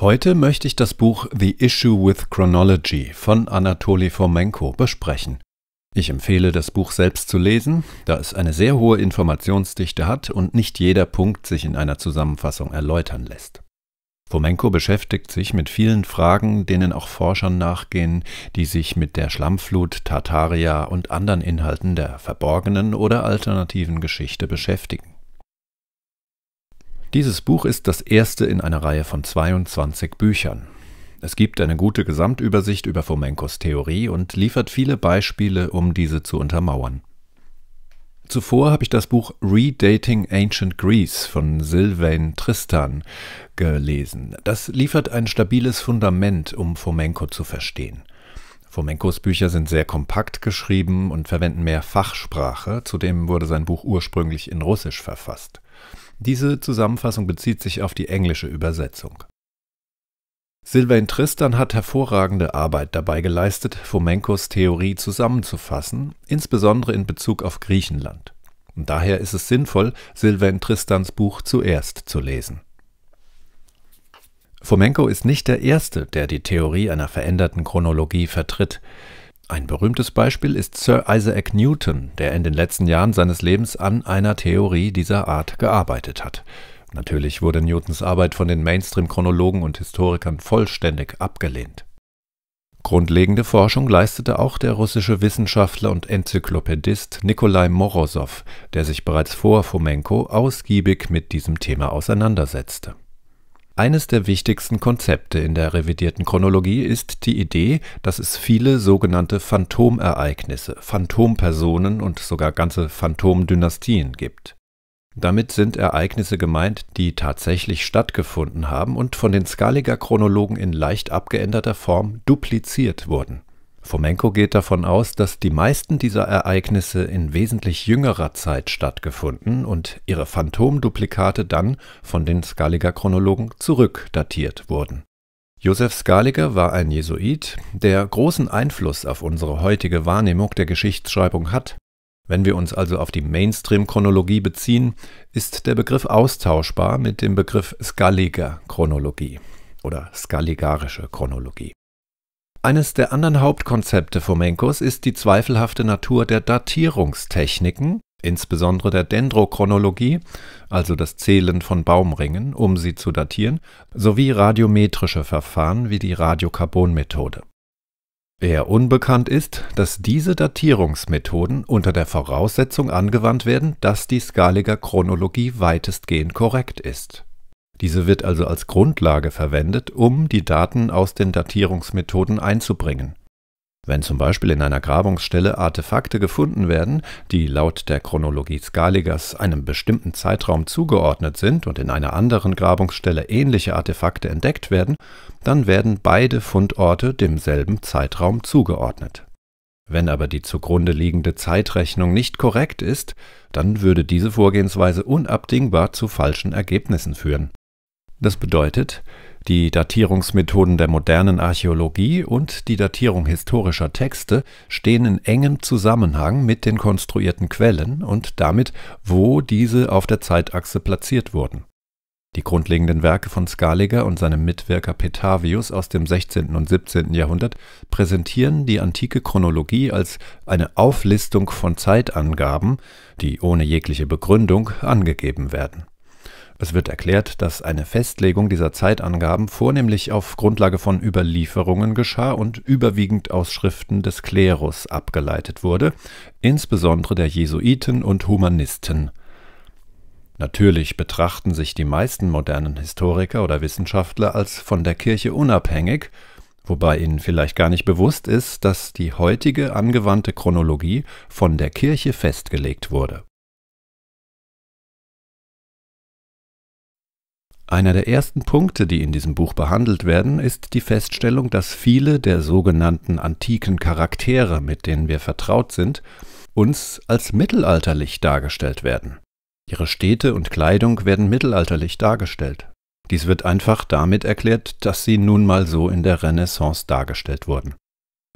Heute möchte ich das Buch The Issue with Chronology von Anatoly Fomenko besprechen. Ich empfehle, das Buch selbst zu lesen, da es eine sehr hohe Informationsdichte hat und nicht jeder Punkt sich in einer Zusammenfassung erläutern lässt. Fomenko beschäftigt sich mit vielen Fragen, denen auch Forschern nachgehen, die sich mit der Schlammflut, Tartaria und anderen Inhalten der verborgenen oder alternativen Geschichte beschäftigen. Dieses Buch ist das erste in einer Reihe von 22 Büchern. Es gibt eine gute Gesamtübersicht über Fomenkos Theorie und liefert viele Beispiele, um diese zu untermauern. Zuvor habe ich das Buch Redating Ancient Greece von Sylvain Tristan gelesen. Das liefert ein stabiles Fundament, um Fomenko zu verstehen. Fomenkos Bücher sind sehr kompakt geschrieben und verwenden mehr Fachsprache, zudem wurde sein Buch ursprünglich in Russisch verfasst. Diese Zusammenfassung bezieht sich auf die englische Übersetzung. Sylvain Tristan hat hervorragende Arbeit dabei geleistet, Fomenkos Theorie zusammenzufassen, insbesondere in Bezug auf Griechenland. Und daher ist es sinnvoll, Sylvain Tristans Buch zuerst zu lesen. Fomenko ist nicht der Erste, der die Theorie einer veränderten Chronologie vertritt. Ein berühmtes Beispiel ist Sir Isaac Newton, der in den letzten Jahren seines Lebens an einer Theorie dieser Art gearbeitet hat. Natürlich wurde Newtons Arbeit von den Mainstream-Chronologen und Historikern vollständig abgelehnt. Grundlegende Forschung leistete auch der russische Wissenschaftler und Enzyklopädist Nikolai Morosow, der sich bereits vor Fomenko ausgiebig mit diesem Thema auseinandersetzte. Eines der wichtigsten Konzepte in der revidierten Chronologie ist die Idee, dass es viele sogenannte Phantomereignisse, Phantompersonen und sogar ganze Phantomdynastien gibt. Damit sind Ereignisse gemeint, die tatsächlich stattgefunden haben und von den skaliger Chronologen in leicht abgeänderter Form dupliziert wurden Fomenko geht davon aus, dass die meisten dieser Ereignisse in wesentlich jüngerer Zeit stattgefunden und ihre Phantomduplikate dann von den skaliger chronologen zurückdatiert wurden. Josef Skaliger war ein Jesuit, der großen Einfluss auf unsere heutige Wahrnehmung der Geschichtsschreibung hat. Wenn wir uns also auf die Mainstream-Chronologie beziehen, ist der Begriff austauschbar mit dem Begriff skaliger chronologie oder Skaligarische Chronologie. Eines der anderen Hauptkonzepte Fomenkos ist die zweifelhafte Natur der Datierungstechniken, insbesondere der Dendrochronologie, also das Zählen von Baumringen, um sie zu datieren, sowie radiometrische Verfahren wie die Radiokarbonmethode. Eher unbekannt ist, dass diese Datierungsmethoden unter der Voraussetzung angewandt werden, dass die Skaliger Chronologie weitestgehend korrekt ist diese wird also als Grundlage verwendet, um die Daten aus den Datierungsmethoden einzubringen. Wenn zum Beispiel in einer Grabungsstelle Artefakte gefunden werden, die laut der Chronologie Skaligers einem bestimmten Zeitraum zugeordnet sind und in einer anderen Grabungsstelle ähnliche Artefakte entdeckt werden, dann werden beide Fundorte demselben Zeitraum zugeordnet. Wenn aber die zugrunde liegende Zeitrechnung nicht korrekt ist, dann würde diese Vorgehensweise unabdingbar zu falschen Ergebnissen führen. Das bedeutet, die Datierungsmethoden der modernen Archäologie und die Datierung historischer Texte stehen in engem Zusammenhang mit den konstruierten Quellen und damit, wo diese auf der Zeitachse platziert wurden. Die grundlegenden Werke von Skaliger und seinem Mitwirker Petavius aus dem 16. und 17. Jahrhundert präsentieren die antike Chronologie als eine Auflistung von Zeitangaben, die ohne jegliche Begründung angegeben werden es wird erklärt, dass eine Festlegung dieser Zeitangaben vornehmlich auf Grundlage von Überlieferungen geschah und überwiegend aus Schriften des Klerus abgeleitet wurde, insbesondere der Jesuiten und Humanisten. Natürlich betrachten sich die meisten modernen Historiker oder Wissenschaftler als von der Kirche unabhängig, wobei ihnen vielleicht gar nicht bewusst ist, dass die heutige angewandte Chronologie von der Kirche festgelegt wurde. Einer der ersten Punkte, die in diesem Buch behandelt werden, ist die Feststellung, dass viele der sogenannten antiken Charaktere, mit denen wir vertraut sind, uns als mittelalterlich dargestellt werden. Ihre Städte und Kleidung werden mittelalterlich dargestellt. Dies wird einfach damit erklärt, dass sie nun mal so in der Renaissance dargestellt wurden.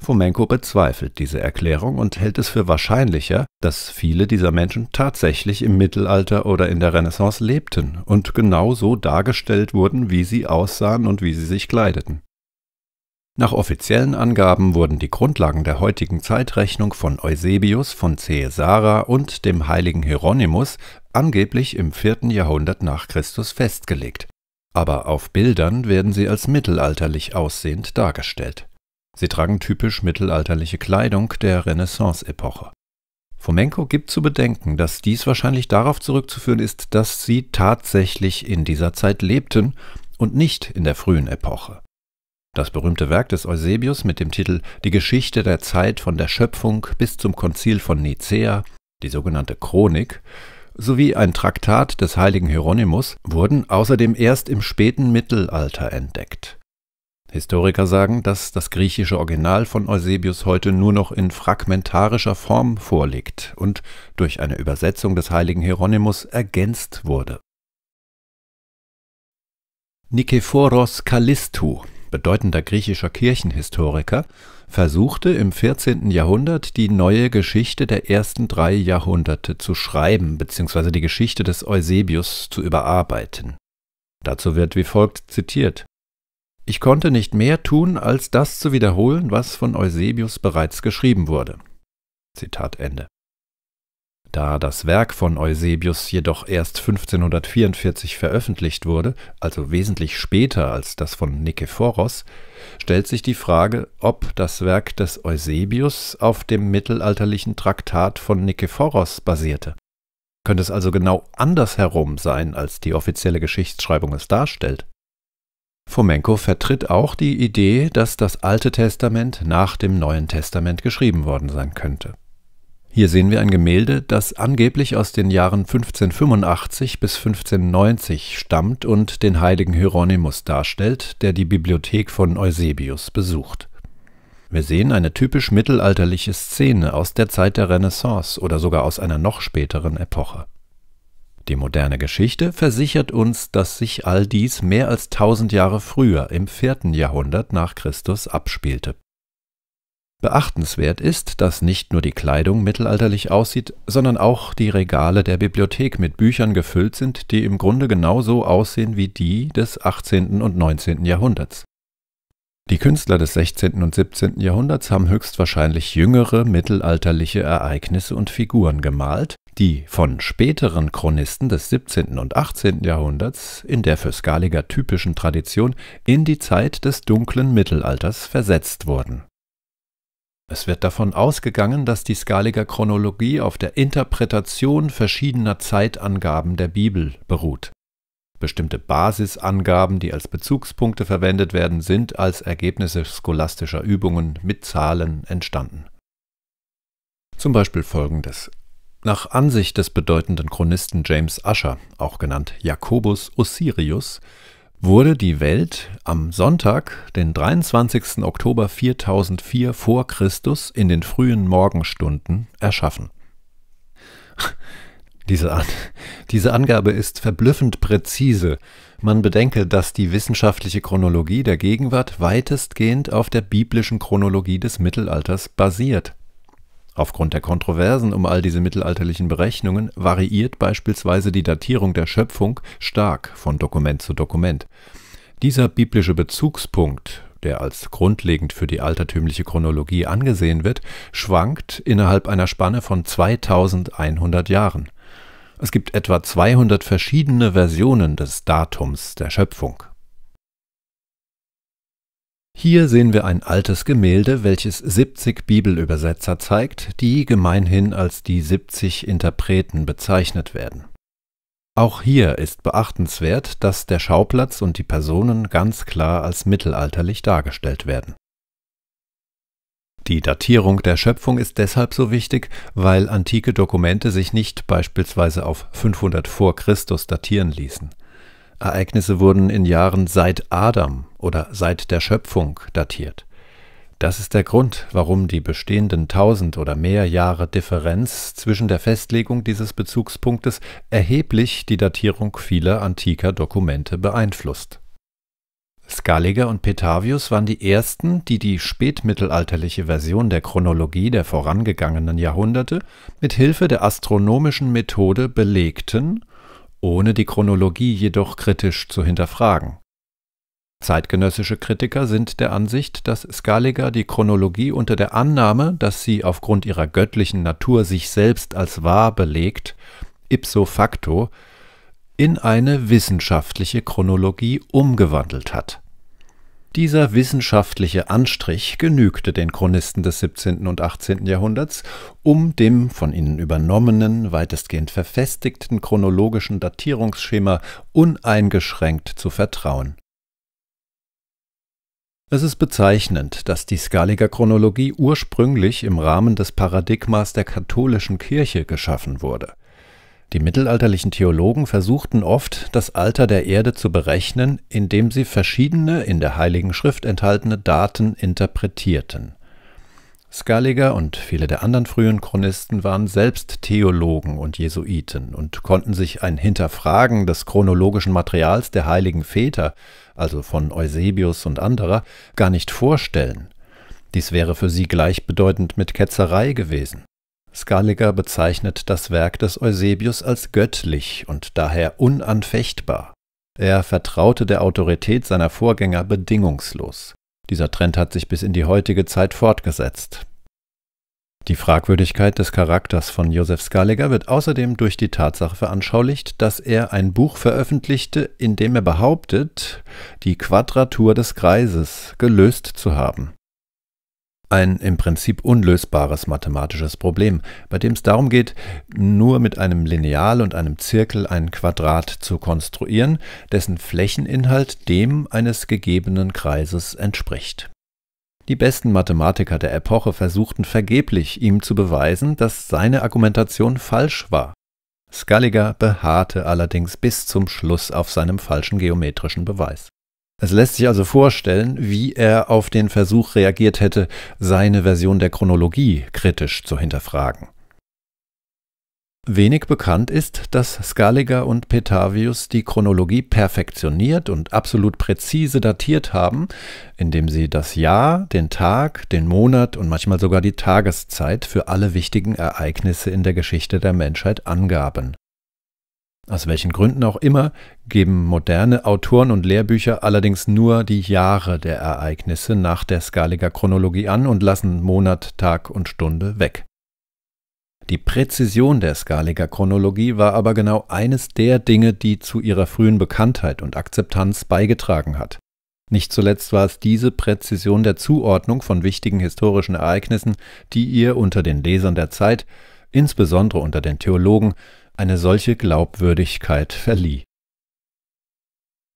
Fomenko bezweifelt diese Erklärung und hält es für wahrscheinlicher, dass viele dieser Menschen tatsächlich im Mittelalter oder in der Renaissance lebten und genau so dargestellt wurden, wie sie aussahen und wie sie sich kleideten. Nach offiziellen Angaben wurden die Grundlagen der heutigen Zeitrechnung von Eusebius von Caesarea und dem heiligen Hieronymus angeblich im 4. Jahrhundert nach Christus festgelegt, aber auf Bildern werden sie als mittelalterlich aussehend dargestellt Sie tragen typisch mittelalterliche Kleidung der Renaissance-Epoche. Fomenko gibt zu bedenken, dass dies wahrscheinlich darauf zurückzuführen ist, dass sie tatsächlich in dieser Zeit lebten und nicht in der frühen Epoche. Das berühmte Werk des Eusebius mit dem Titel Die Geschichte der Zeit von der Schöpfung bis zum Konzil von Nicäa, die sogenannte Chronik, sowie ein Traktat des heiligen Hieronymus wurden außerdem erst im späten Mittelalter entdeckt. Historiker sagen, dass das griechische Original von Eusebius heute nur noch in fragmentarischer Form vorliegt und durch eine Übersetzung des heiligen Hieronymus ergänzt wurde. Nikephoros Kallistou, bedeutender griechischer Kirchenhistoriker, versuchte im 14. Jahrhundert die neue Geschichte der ersten drei Jahrhunderte zu schreiben bzw. die Geschichte des Eusebius zu überarbeiten. Dazu wird wie folgt zitiert ich konnte nicht mehr tun, als das zu wiederholen, was von Eusebius bereits geschrieben wurde. Zitat Ende. Da das Werk von Eusebius jedoch erst 1544 veröffentlicht wurde, also wesentlich später als das von Nikephoros, stellt sich die Frage, ob das Werk des Eusebius auf dem mittelalterlichen Traktat von Nikephoros basierte. Könnte es also genau andersherum sein, als die offizielle Geschichtsschreibung es darstellt? Fomenko vertritt auch die Idee, dass das Alte Testament nach dem Neuen Testament geschrieben worden sein könnte. Hier sehen wir ein Gemälde, das angeblich aus den Jahren 1585 bis 1590 stammt und den heiligen Hieronymus darstellt, der die Bibliothek von Eusebius besucht. Wir sehen eine typisch mittelalterliche Szene aus der Zeit der Renaissance oder sogar aus einer noch späteren Epoche. Die moderne Geschichte versichert uns, dass sich all dies mehr als tausend Jahre früher im vierten Jahrhundert nach Christus abspielte. Beachtenswert ist, dass nicht nur die Kleidung mittelalterlich aussieht, sondern auch die Regale der Bibliothek mit Büchern gefüllt sind, die im Grunde genauso aussehen wie die des 18. und 19. Jahrhunderts. Die Künstler des 16. und 17. Jahrhunderts haben höchstwahrscheinlich jüngere mittelalterliche Ereignisse und Figuren gemalt, die von späteren Chronisten des 17. und 18. Jahrhunderts in der für Skaliger typischen Tradition in die Zeit des dunklen Mittelalters versetzt wurden. Es wird davon ausgegangen, dass die Skaliger Chronologie auf der Interpretation verschiedener Zeitangaben der Bibel beruht. Bestimmte Basisangaben, die als Bezugspunkte verwendet werden, sind als Ergebnisse scholastischer Übungen mit Zahlen entstanden. Zum Beispiel folgendes. Nach Ansicht des bedeutenden Chronisten James Usher, auch genannt Jakobus Osirius, wurde die Welt am Sonntag, den 23. Oktober 4004 vor Christus in den frühen Morgenstunden erschaffen. Diese, An diese, Angabe ist verblüffend präzise. Man bedenke, dass die wissenschaftliche Chronologie der Gegenwart weitestgehend auf der biblischen Chronologie des Mittelalters basiert. Aufgrund der Kontroversen um all diese mittelalterlichen Berechnungen variiert beispielsweise die Datierung der Schöpfung stark von Dokument zu Dokument. Dieser biblische Bezugspunkt, der als grundlegend für die altertümliche Chronologie angesehen wird, schwankt innerhalb einer Spanne von 2100 Jahren. Es gibt etwa 200 verschiedene Versionen des Datums der Schöpfung hier sehen wir ein altes Gemälde, welches 70 Bibelübersetzer zeigt, die gemeinhin als die 70 Interpreten bezeichnet werden. Auch hier ist beachtenswert, dass der Schauplatz und die Personen ganz klar als mittelalterlich dargestellt werden. Die Datierung der Schöpfung ist deshalb so wichtig, weil antike Dokumente sich nicht beispielsweise auf 500 vor Christus datieren ließen Ereignisse wurden in Jahren seit Adam oder seit der Schöpfung datiert. Das ist der Grund, warum die bestehenden tausend oder mehr Jahre Differenz zwischen der Festlegung dieses Bezugspunktes erheblich die Datierung vieler antiker Dokumente beeinflusst. Scaliger und Petavius waren die ersten, die die spätmittelalterliche Version der Chronologie der vorangegangenen Jahrhunderte mit Hilfe der astronomischen Methode belegten ohne die Chronologie jedoch kritisch zu hinterfragen. Zeitgenössische Kritiker sind der Ansicht, dass Scaliger die Chronologie unter der Annahme, dass sie aufgrund ihrer göttlichen Natur sich selbst als wahr belegt, ipso facto, in eine wissenschaftliche Chronologie umgewandelt hat dieser wissenschaftliche Anstrich genügte den Chronisten des 17. und 18. Jahrhunderts, um dem von ihnen übernommenen, weitestgehend verfestigten chronologischen Datierungsschema uneingeschränkt zu vertrauen. Es ist bezeichnend, dass die Skaliger Chronologie ursprünglich im Rahmen des Paradigmas der katholischen Kirche geschaffen wurde die mittelalterlichen Theologen versuchten oft, das Alter der Erde zu berechnen, indem sie verschiedene in der Heiligen Schrift enthaltene Daten interpretierten. Skalliger und viele der anderen frühen Chronisten waren selbst Theologen und Jesuiten und konnten sich ein Hinterfragen des chronologischen Materials der heiligen Väter, also von Eusebius und anderer, gar nicht vorstellen. Dies wäre für sie gleichbedeutend mit Ketzerei gewesen Scaliger bezeichnet das Werk des Eusebius als göttlich und daher unanfechtbar. Er vertraute der Autorität seiner Vorgänger bedingungslos. Dieser Trend hat sich bis in die heutige Zeit fortgesetzt. Die Fragwürdigkeit des Charakters von Josef Scaliger wird außerdem durch die Tatsache veranschaulicht, dass er ein Buch veröffentlichte, in dem er behauptet, die Quadratur des Kreises gelöst zu haben. Ein im Prinzip unlösbares mathematisches Problem, bei dem es darum geht, nur mit einem Lineal und einem Zirkel ein Quadrat zu konstruieren, dessen Flächeninhalt dem eines gegebenen Kreises entspricht. Die besten Mathematiker der Epoche versuchten vergeblich, ihm zu beweisen, dass seine Argumentation falsch war. Scaliger beharrte allerdings bis zum Schluss auf seinem falschen geometrischen Beweis. Es lässt sich also vorstellen, wie er auf den Versuch reagiert hätte, seine Version der Chronologie kritisch zu hinterfragen. Wenig bekannt ist, dass Scaliger und Petavius die Chronologie perfektioniert und absolut präzise datiert haben, indem sie das Jahr, den Tag, den Monat und manchmal sogar die Tageszeit für alle wichtigen Ereignisse in der Geschichte der Menschheit angaben aus welchen Gründen auch immer geben moderne Autoren und Lehrbücher allerdings nur die Jahre der Ereignisse nach der Skaliger Chronologie an und lassen Monat, Tag und Stunde weg. Die Präzision der Skaliger Chronologie war aber genau eines der Dinge, die zu ihrer frühen Bekanntheit und Akzeptanz beigetragen hat. Nicht zuletzt war es diese Präzision der Zuordnung von wichtigen historischen Ereignissen, die ihr unter den Lesern der Zeit, insbesondere unter den Theologen, eine solche Glaubwürdigkeit verlieh.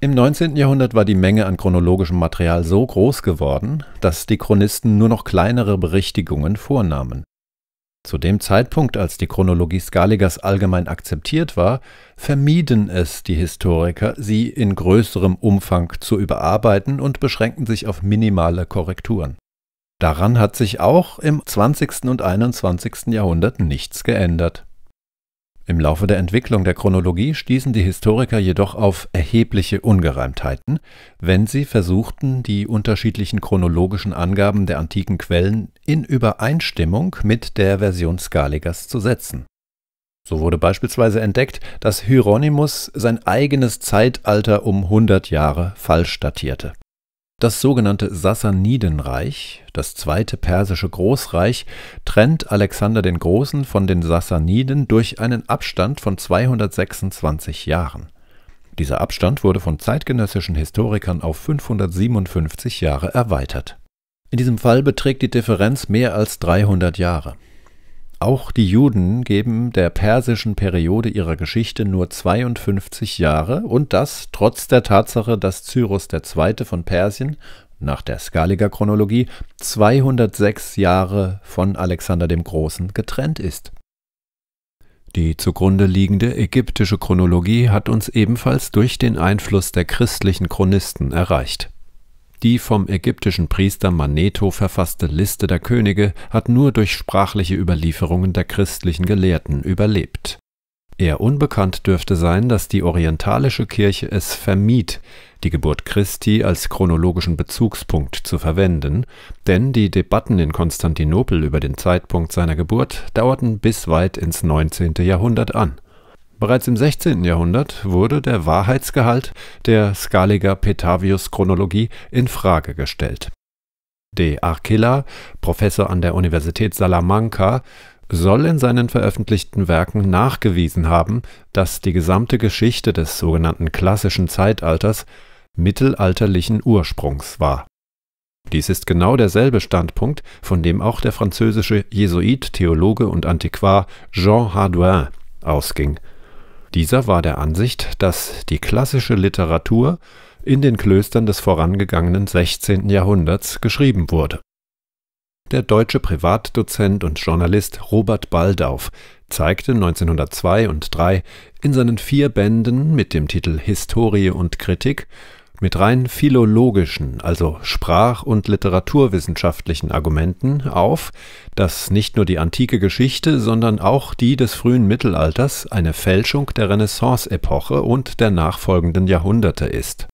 Im 19. Jahrhundert war die Menge an chronologischem Material so groß geworden, dass die Chronisten nur noch kleinere Berichtigungen vornahmen. Zu dem Zeitpunkt, als die Chronologie Skaligers allgemein akzeptiert war, vermieden es die Historiker, sie in größerem Umfang zu überarbeiten und beschränkten sich auf minimale Korrekturen. Daran hat sich auch im 20. und 21. Jahrhundert nichts geändert. Im Laufe der Entwicklung der Chronologie stießen die Historiker jedoch auf erhebliche Ungereimtheiten, wenn sie versuchten, die unterschiedlichen chronologischen Angaben der antiken Quellen in Übereinstimmung mit der Version Skaligers zu setzen. So wurde beispielsweise entdeckt, dass Hieronymus sein eigenes Zeitalter um 100 Jahre falsch datierte. Das sogenannte Sassanidenreich, das zweite persische Großreich, trennt Alexander den Großen von den Sassaniden durch einen Abstand von 226 Jahren. Dieser Abstand wurde von zeitgenössischen Historikern auf 557 Jahre erweitert. In diesem Fall beträgt die Differenz mehr als 300 Jahre auch die Juden geben der persischen Periode ihrer Geschichte nur 52 Jahre und das trotz der Tatsache, dass Cyrus II. von Persien nach der Skaliger Chronologie 206 Jahre von Alexander dem Großen getrennt ist. Die zugrunde liegende ägyptische Chronologie hat uns ebenfalls durch den Einfluss der christlichen Chronisten erreicht die vom ägyptischen Priester Maneto verfasste Liste der Könige hat nur durch sprachliche Überlieferungen der christlichen Gelehrten überlebt. Eher unbekannt dürfte sein, dass die orientalische Kirche es vermied, die Geburt Christi als chronologischen Bezugspunkt zu verwenden, denn die Debatten in Konstantinopel über den Zeitpunkt seiner Geburt dauerten bis weit ins 19. Jahrhundert an Bereits im 16. Jahrhundert wurde der Wahrheitsgehalt der Scaliger Petavius Chronologie in Frage gestellt. De Arcilla, Professor an der Universität Salamanca, soll in seinen veröffentlichten Werken nachgewiesen haben, dass die gesamte Geschichte des sogenannten klassischen Zeitalters mittelalterlichen Ursprungs war. Dies ist genau derselbe Standpunkt, von dem auch der französische Jesuit, Theologe und Antiquar Jean Hardouin ausging dieser war der Ansicht, dass die klassische Literatur in den Klöstern des vorangegangenen 16. Jahrhunderts geschrieben wurde. Der deutsche Privatdozent und Journalist Robert Baldauf zeigte 1902 und 1903 in seinen vier Bänden mit dem Titel Historie und Kritik mit rein philologischen, also sprach- und literaturwissenschaftlichen Argumenten auf, dass nicht nur die antike Geschichte, sondern auch die des frühen Mittelalters eine Fälschung der Renaissance-Epoche und der nachfolgenden Jahrhunderte ist.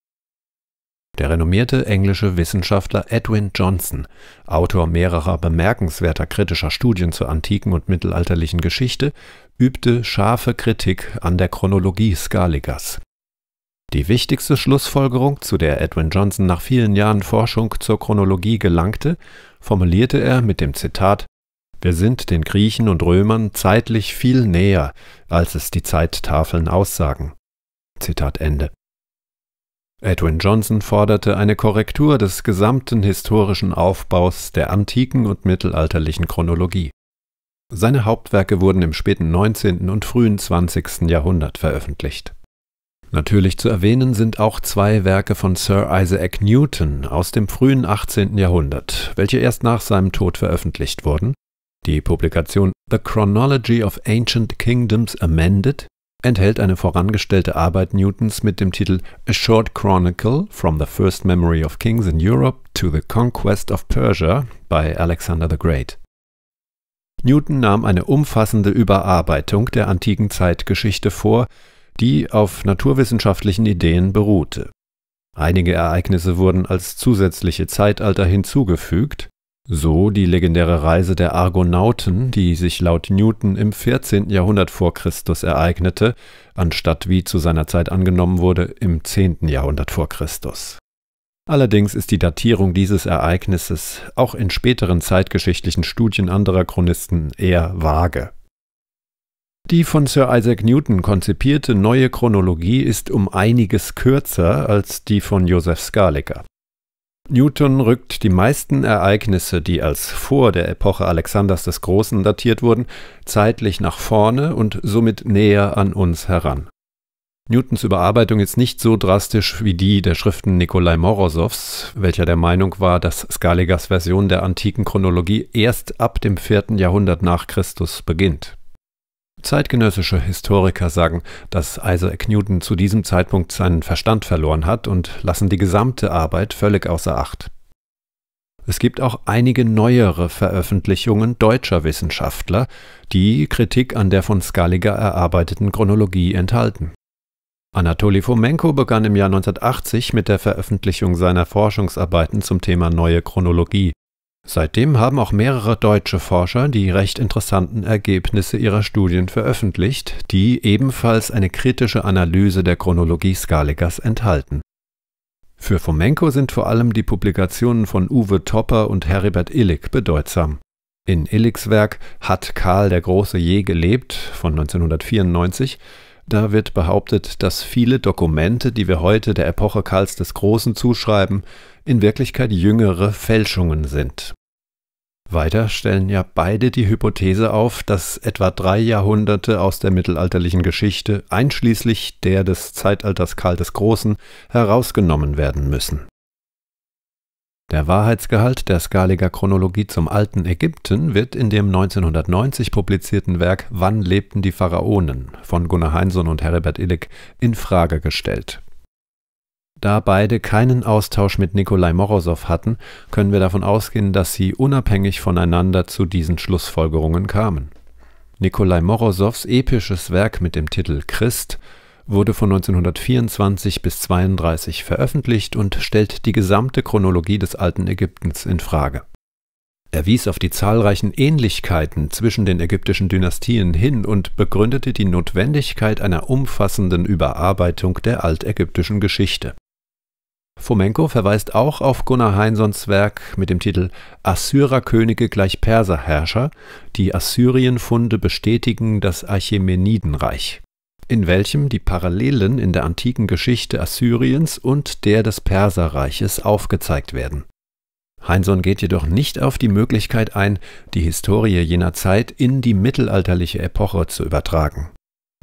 Der renommierte englische Wissenschaftler Edwin Johnson, Autor mehrerer bemerkenswerter kritischer Studien zur antiken und mittelalterlichen Geschichte, übte scharfe Kritik an der Chronologie Skaligas. Die wichtigste Schlussfolgerung, zu der Edwin Johnson nach vielen Jahren Forschung zur Chronologie gelangte, formulierte er mit dem Zitat Wir sind den Griechen und Römern zeitlich viel näher, als es die Zeittafeln aussagen. Zitat Ende. Edwin Johnson forderte eine Korrektur des gesamten historischen Aufbaus der antiken und mittelalterlichen Chronologie. Seine Hauptwerke wurden im späten 19. und frühen 20. Jahrhundert veröffentlicht Natürlich zu erwähnen sind auch zwei Werke von Sir Isaac Newton aus dem frühen 18. Jahrhundert, welche erst nach seinem Tod veröffentlicht wurden. Die Publikation The Chronology of Ancient Kingdoms Amended enthält eine vorangestellte Arbeit Newtons mit dem Titel A Short Chronicle from the First Memory of Kings in Europe to the Conquest of Persia by Alexander the Great. Newton nahm eine umfassende Überarbeitung der antiken Zeitgeschichte vor, die auf naturwissenschaftlichen Ideen beruhte. Einige Ereignisse wurden als zusätzliche Zeitalter hinzugefügt, so die legendäre Reise der Argonauten, die sich laut Newton im 14. Jahrhundert vor Christus ereignete, anstatt wie zu seiner Zeit angenommen wurde im 10. Jahrhundert vor Christus. Allerdings ist die Datierung dieses Ereignisses auch in späteren zeitgeschichtlichen Studien anderer Chronisten eher vage. Die von Sir Isaac Newton konzipierte neue Chronologie ist um einiges kürzer als die von Joseph Scaliger. Newton rückt die meisten Ereignisse, die als vor der Epoche Alexanders des Großen datiert wurden, zeitlich nach vorne und somit näher an uns heran. Newtons Überarbeitung ist nicht so drastisch wie die der Schriften Nikolai Morosows, welcher der Meinung war, dass Skaligers Version der antiken Chronologie erst ab dem 4. Jahrhundert nach Christus beginnt. Zeitgenössische Historiker sagen, dass Isaac Newton zu diesem Zeitpunkt seinen Verstand verloren hat und lassen die gesamte Arbeit völlig außer Acht. Es gibt auch einige neuere Veröffentlichungen deutscher Wissenschaftler, die Kritik an der von Scaliger erarbeiteten Chronologie enthalten. Anatoly Fomenko begann im Jahr 1980 mit der Veröffentlichung seiner Forschungsarbeiten zum Thema Neue Chronologie Seitdem haben auch mehrere deutsche Forscher die recht interessanten Ergebnisse ihrer Studien veröffentlicht, die ebenfalls eine kritische Analyse der Chronologie Skaligas enthalten. Für Fomenko sind vor allem die Publikationen von Uwe Topper und Heribert Illig bedeutsam. In Illigs Werk Hat Karl der Große je gelebt von 1994 da wird behauptet, dass viele Dokumente, die wir heute der Epoche Karls des Großen zuschreiben, in Wirklichkeit jüngere Fälschungen sind. Weiter stellen ja beide die Hypothese auf, dass etwa drei Jahrhunderte aus der mittelalterlichen Geschichte, einschließlich der des Zeitalters Karl des Großen, herausgenommen werden müssen. Der Wahrheitsgehalt der Skaliger Chronologie zum alten Ägypten wird in dem 1990 publizierten Werk Wann lebten die Pharaonen von Gunnar Heinsohn und Herbert Illig in Frage gestellt. Da beide keinen Austausch mit Nikolai Morosow hatten, können wir davon ausgehen, dass sie unabhängig voneinander zu diesen Schlussfolgerungen kamen. Nikolai Morosows episches Werk mit dem Titel Christ wurde von 1924 bis 32 veröffentlicht und stellt die gesamte Chronologie des alten Ägyptens in Frage. Er wies auf die zahlreichen Ähnlichkeiten zwischen den ägyptischen Dynastien hin und begründete die Notwendigkeit einer umfassenden Überarbeitung der altägyptischen Geschichte. Fomenko verweist auch auf Gunnar Heinsons Werk mit dem Titel Assyrerkönige gleich Perserherrscher – Die Assyrienfunde bestätigen das Achämenidenreich, in welchem die Parallelen in der antiken Geschichte Assyriens und der des Perserreiches aufgezeigt werden. Heinson geht jedoch nicht auf die Möglichkeit ein, die Historie jener Zeit in die mittelalterliche Epoche zu übertragen.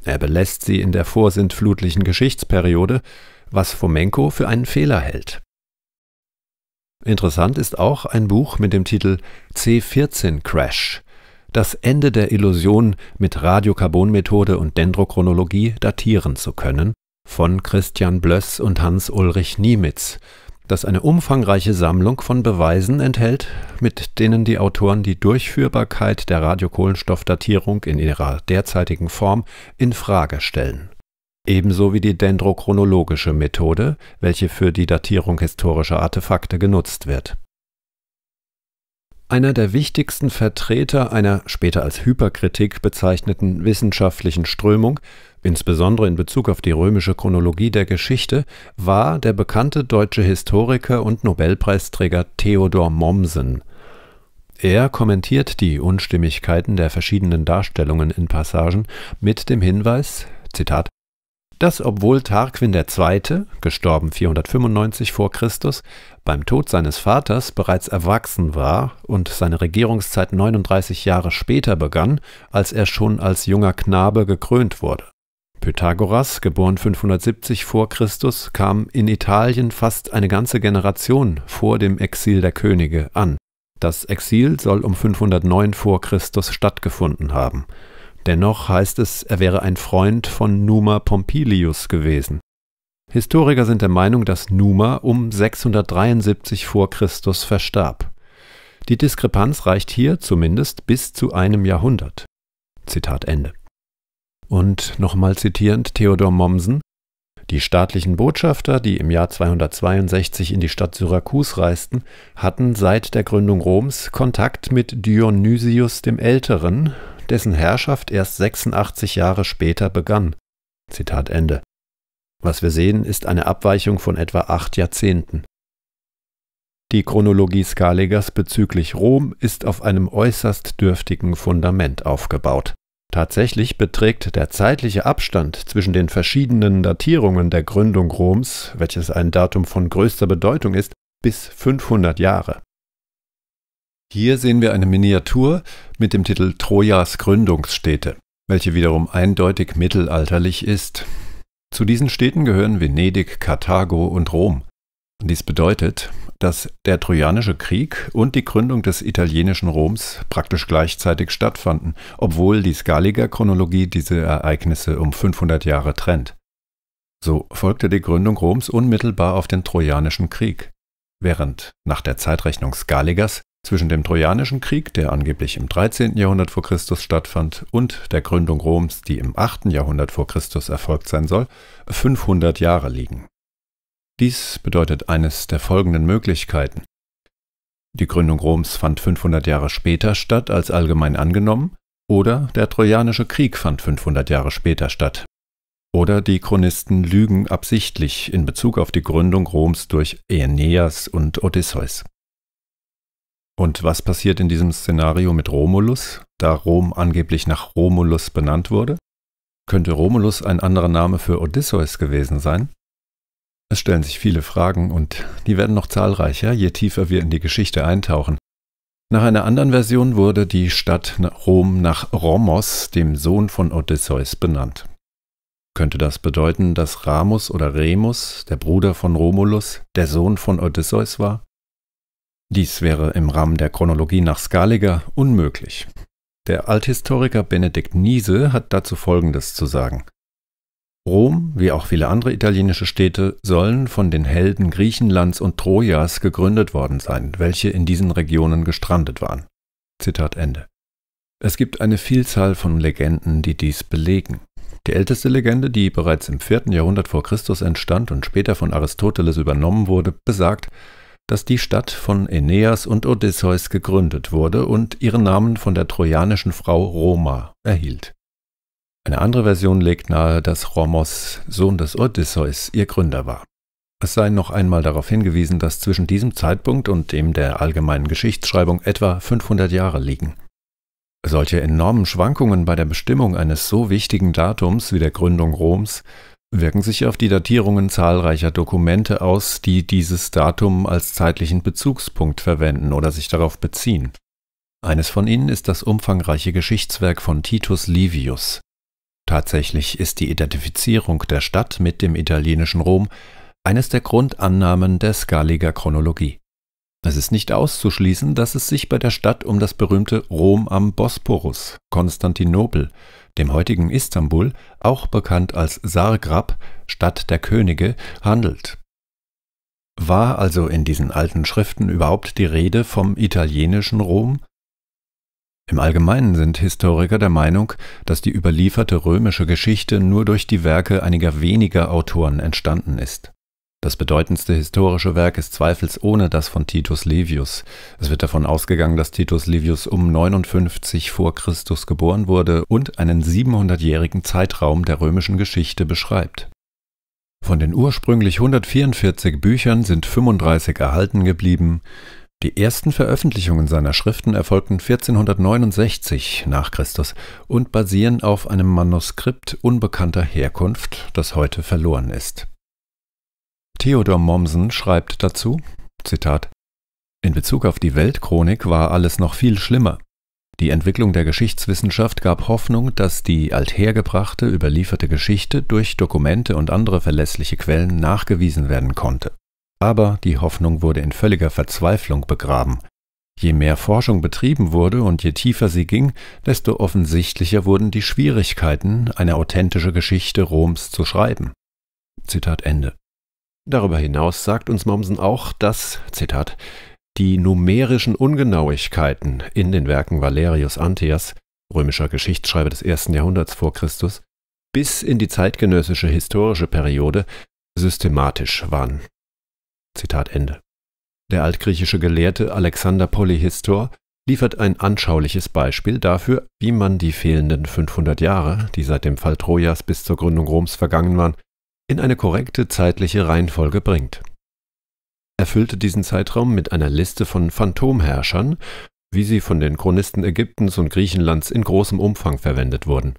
Er belässt sie in der vorsintflutlichen Geschichtsperiode was Fomenko für einen Fehler hält. Interessant ist auch ein Buch mit dem Titel C14 Crash. Das Ende der Illusion, mit Radiokarbonmethode und Dendrochronologie datieren zu können, von Christian Blöss und Hans-Ulrich Niemitz, das eine umfangreiche Sammlung von Beweisen enthält, mit denen die Autoren die Durchführbarkeit der Radiokohlenstoffdatierung in ihrer derzeitigen Form in Frage stellen ebenso wie die dendrochronologische Methode, welche für die Datierung historischer Artefakte genutzt wird. Einer der wichtigsten Vertreter einer später als Hyperkritik bezeichneten wissenschaftlichen Strömung, insbesondere in Bezug auf die römische Chronologie der Geschichte, war der bekannte deutsche Historiker und Nobelpreisträger Theodor Mommsen. Er kommentiert die Unstimmigkeiten der verschiedenen Darstellungen in Passagen mit dem Hinweis, Zitat, dass obwohl Tarquin II., gestorben 495 v. Chr., beim Tod seines Vaters bereits erwachsen war und seine Regierungszeit 39 Jahre später begann, als er schon als junger Knabe gekrönt wurde. Pythagoras, geboren 570 v. Chr., kam in Italien fast eine ganze Generation vor dem Exil der Könige an. Das Exil soll um 509 v. Chr. stattgefunden haben. Dennoch heißt es, er wäre ein Freund von Numa Pompilius gewesen. Historiker sind der Meinung, dass Numa um 673 v. Chr. verstarb. Die Diskrepanz reicht hier zumindest bis zu einem Jahrhundert. Zitat Ende. Und nochmal zitierend Theodor Mommsen, die staatlichen Botschafter, die im Jahr 262 in die Stadt Syrakus reisten, hatten seit der Gründung Roms Kontakt mit Dionysius dem Älteren dessen Herrschaft erst 86 Jahre später begann. Zitat Ende. Was wir sehen, ist eine Abweichung von etwa acht Jahrzehnten. Die Chronologie Skaligers bezüglich Rom ist auf einem äußerst dürftigen Fundament aufgebaut. Tatsächlich beträgt der zeitliche Abstand zwischen den verschiedenen Datierungen der Gründung Roms, welches ein Datum von größter Bedeutung ist, bis 500 Jahre. Hier sehen wir eine Miniatur mit dem Titel Trojas Gründungsstädte, welche wiederum eindeutig mittelalterlich ist. Zu diesen Städten gehören Venedig, Karthago und Rom. Dies bedeutet, dass der Trojanische Krieg und die Gründung des italienischen Roms praktisch gleichzeitig stattfanden, obwohl die Scaliger-Chronologie diese Ereignisse um 500 Jahre trennt. So folgte die Gründung Roms unmittelbar auf den Trojanischen Krieg, während nach der Zeitrechnung Scaligers zwischen dem Trojanischen Krieg, der angeblich im 13. Jahrhundert vor Christus stattfand, und der Gründung Roms, die im 8. Jahrhundert vor Christus erfolgt sein soll, 500 Jahre liegen. Dies bedeutet eines der folgenden Möglichkeiten. Die Gründung Roms fand 500 Jahre später statt als allgemein angenommen, oder der Trojanische Krieg fand 500 Jahre später statt. Oder die Chronisten lügen absichtlich in Bezug auf die Gründung Roms durch Aeneas und Odysseus. Und was passiert in diesem Szenario mit Romulus, da Rom angeblich nach Romulus benannt wurde? Könnte Romulus ein anderer Name für Odysseus gewesen sein? Es stellen sich viele Fragen und die werden noch zahlreicher, je tiefer wir in die Geschichte eintauchen. Nach einer anderen Version wurde die Stadt Rom nach Romos, dem Sohn von Odysseus, benannt. Könnte das bedeuten, dass Ramus oder Remus, der Bruder von Romulus, der Sohn von Odysseus war? Dies wäre im Rahmen der Chronologie nach Skaliger unmöglich. Der Althistoriker Benedikt Niese hat dazu Folgendes zu sagen. Rom, wie auch viele andere italienische Städte, sollen von den Helden Griechenlands und Trojas gegründet worden sein, welche in diesen Regionen gestrandet waren. Zitat Ende. Es gibt eine Vielzahl von Legenden, die dies belegen. Die älteste Legende, die bereits im 4. Jahrhundert vor Christus entstand und später von Aristoteles übernommen wurde, besagt, dass die Stadt von Aeneas und Odysseus gegründet wurde und ihren Namen von der trojanischen Frau Roma erhielt. Eine andere Version legt nahe, dass Romos, Sohn des Odysseus, ihr Gründer war. Es sei noch einmal darauf hingewiesen, dass zwischen diesem Zeitpunkt und dem der allgemeinen Geschichtsschreibung etwa 500 Jahre liegen. Solche enormen Schwankungen bei der Bestimmung eines so wichtigen Datums wie der Gründung Roms wirken sich auf die Datierungen zahlreicher Dokumente aus, die dieses Datum als zeitlichen Bezugspunkt verwenden oder sich darauf beziehen. Eines von ihnen ist das umfangreiche Geschichtswerk von Titus Livius. Tatsächlich ist die Identifizierung der Stadt mit dem italienischen Rom eines der Grundannahmen der Skaliger Chronologie. Es ist nicht auszuschließen, dass es sich bei der Stadt um das berühmte Rom am Bosporus, Konstantinopel, dem heutigen Istanbul, auch bekannt als Sargrab, Stadt der Könige, handelt. War also in diesen alten Schriften überhaupt die Rede vom italienischen Rom? Im Allgemeinen sind Historiker der Meinung, dass die überlieferte römische Geschichte nur durch die Werke einiger weniger Autoren entstanden ist das bedeutendste historische Werk ist zweifelsohne das von Titus Livius. Es wird davon ausgegangen, dass Titus Livius um 59 vor Christus geboren wurde und einen 700-jährigen Zeitraum der römischen Geschichte beschreibt. Von den ursprünglich 144 Büchern sind 35 erhalten geblieben. Die ersten Veröffentlichungen seiner Schriften erfolgten 1469 nach Christus und basieren auf einem Manuskript unbekannter Herkunft, das heute verloren ist. Theodor Mommsen schreibt dazu, Zitat, In Bezug auf die Weltchronik war alles noch viel schlimmer. Die Entwicklung der Geschichtswissenschaft gab Hoffnung, dass die althergebrachte, überlieferte Geschichte durch Dokumente und andere verlässliche Quellen nachgewiesen werden konnte. Aber die Hoffnung wurde in völliger Verzweiflung begraben. Je mehr Forschung betrieben wurde und je tiefer sie ging, desto offensichtlicher wurden die Schwierigkeiten, eine authentische Geschichte Roms zu schreiben. Zitat Ende. Darüber hinaus sagt uns Mommsen auch, dass, Zitat, die numerischen Ungenauigkeiten in den Werken Valerius Antias, römischer Geschichtsschreiber des ersten Jahrhunderts vor Christus, bis in die zeitgenössische historische Periode systematisch waren. Zitat Ende. Der altgriechische Gelehrte Alexander Polyhistor liefert ein anschauliches Beispiel dafür, wie man die fehlenden 500 Jahre, die seit dem Fall Trojas bis zur Gründung Roms vergangen waren, in eine korrekte zeitliche Reihenfolge bringt. Er füllte diesen Zeitraum mit einer Liste von Phantomherrschern, wie sie von den Chronisten Ägyptens und Griechenlands in großem Umfang verwendet wurden.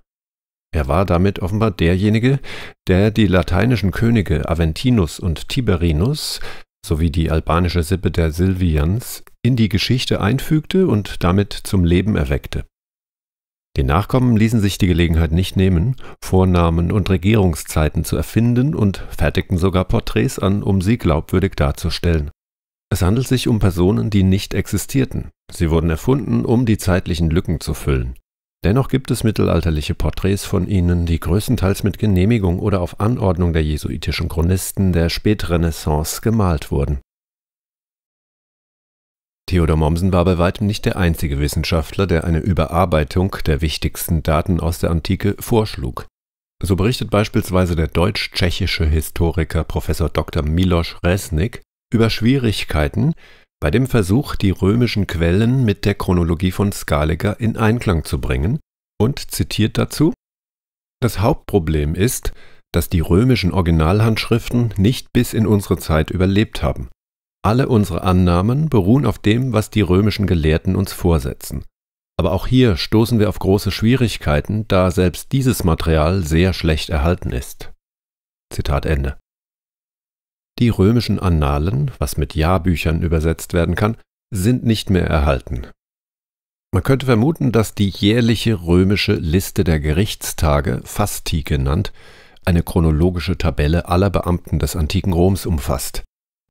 Er war damit offenbar derjenige, der die lateinischen Könige Aventinus und Tiberinus sowie die albanische Sippe der Silvians in die Geschichte einfügte und damit zum Leben erweckte. Den Nachkommen ließen sich die Gelegenheit nicht nehmen, Vornamen und Regierungszeiten zu erfinden und fertigten sogar Porträts an, um sie glaubwürdig darzustellen. Es handelt sich um Personen, die nicht existierten. Sie wurden erfunden, um die zeitlichen Lücken zu füllen. Dennoch gibt es mittelalterliche Porträts von ihnen, die größtenteils mit Genehmigung oder auf Anordnung der jesuitischen Chronisten der Spätrenaissance gemalt wurden Theodor Mommsen war bei weitem nicht der einzige Wissenschaftler, der eine Überarbeitung der wichtigsten Daten aus der Antike vorschlug. So berichtet beispielsweise der deutsch-tschechische Historiker Prof. Dr. Miloš Resnik über Schwierigkeiten bei dem Versuch, die römischen Quellen mit der Chronologie von Skaliger in Einklang zu bringen und zitiert dazu: Das Hauptproblem ist, dass die römischen Originalhandschriften nicht bis in unsere Zeit überlebt haben alle unsere Annahmen beruhen auf dem, was die römischen Gelehrten uns vorsetzen. Aber auch hier stoßen wir auf große Schwierigkeiten, da selbst dieses Material sehr schlecht erhalten ist. Zitat Ende. Die römischen Annalen, was mit Jahrbüchern übersetzt werden kann, sind nicht mehr erhalten. Man könnte vermuten, dass die jährliche römische Liste der Gerichtstage, Fasti genannt, eine chronologische Tabelle aller Beamten des antiken Roms umfasst.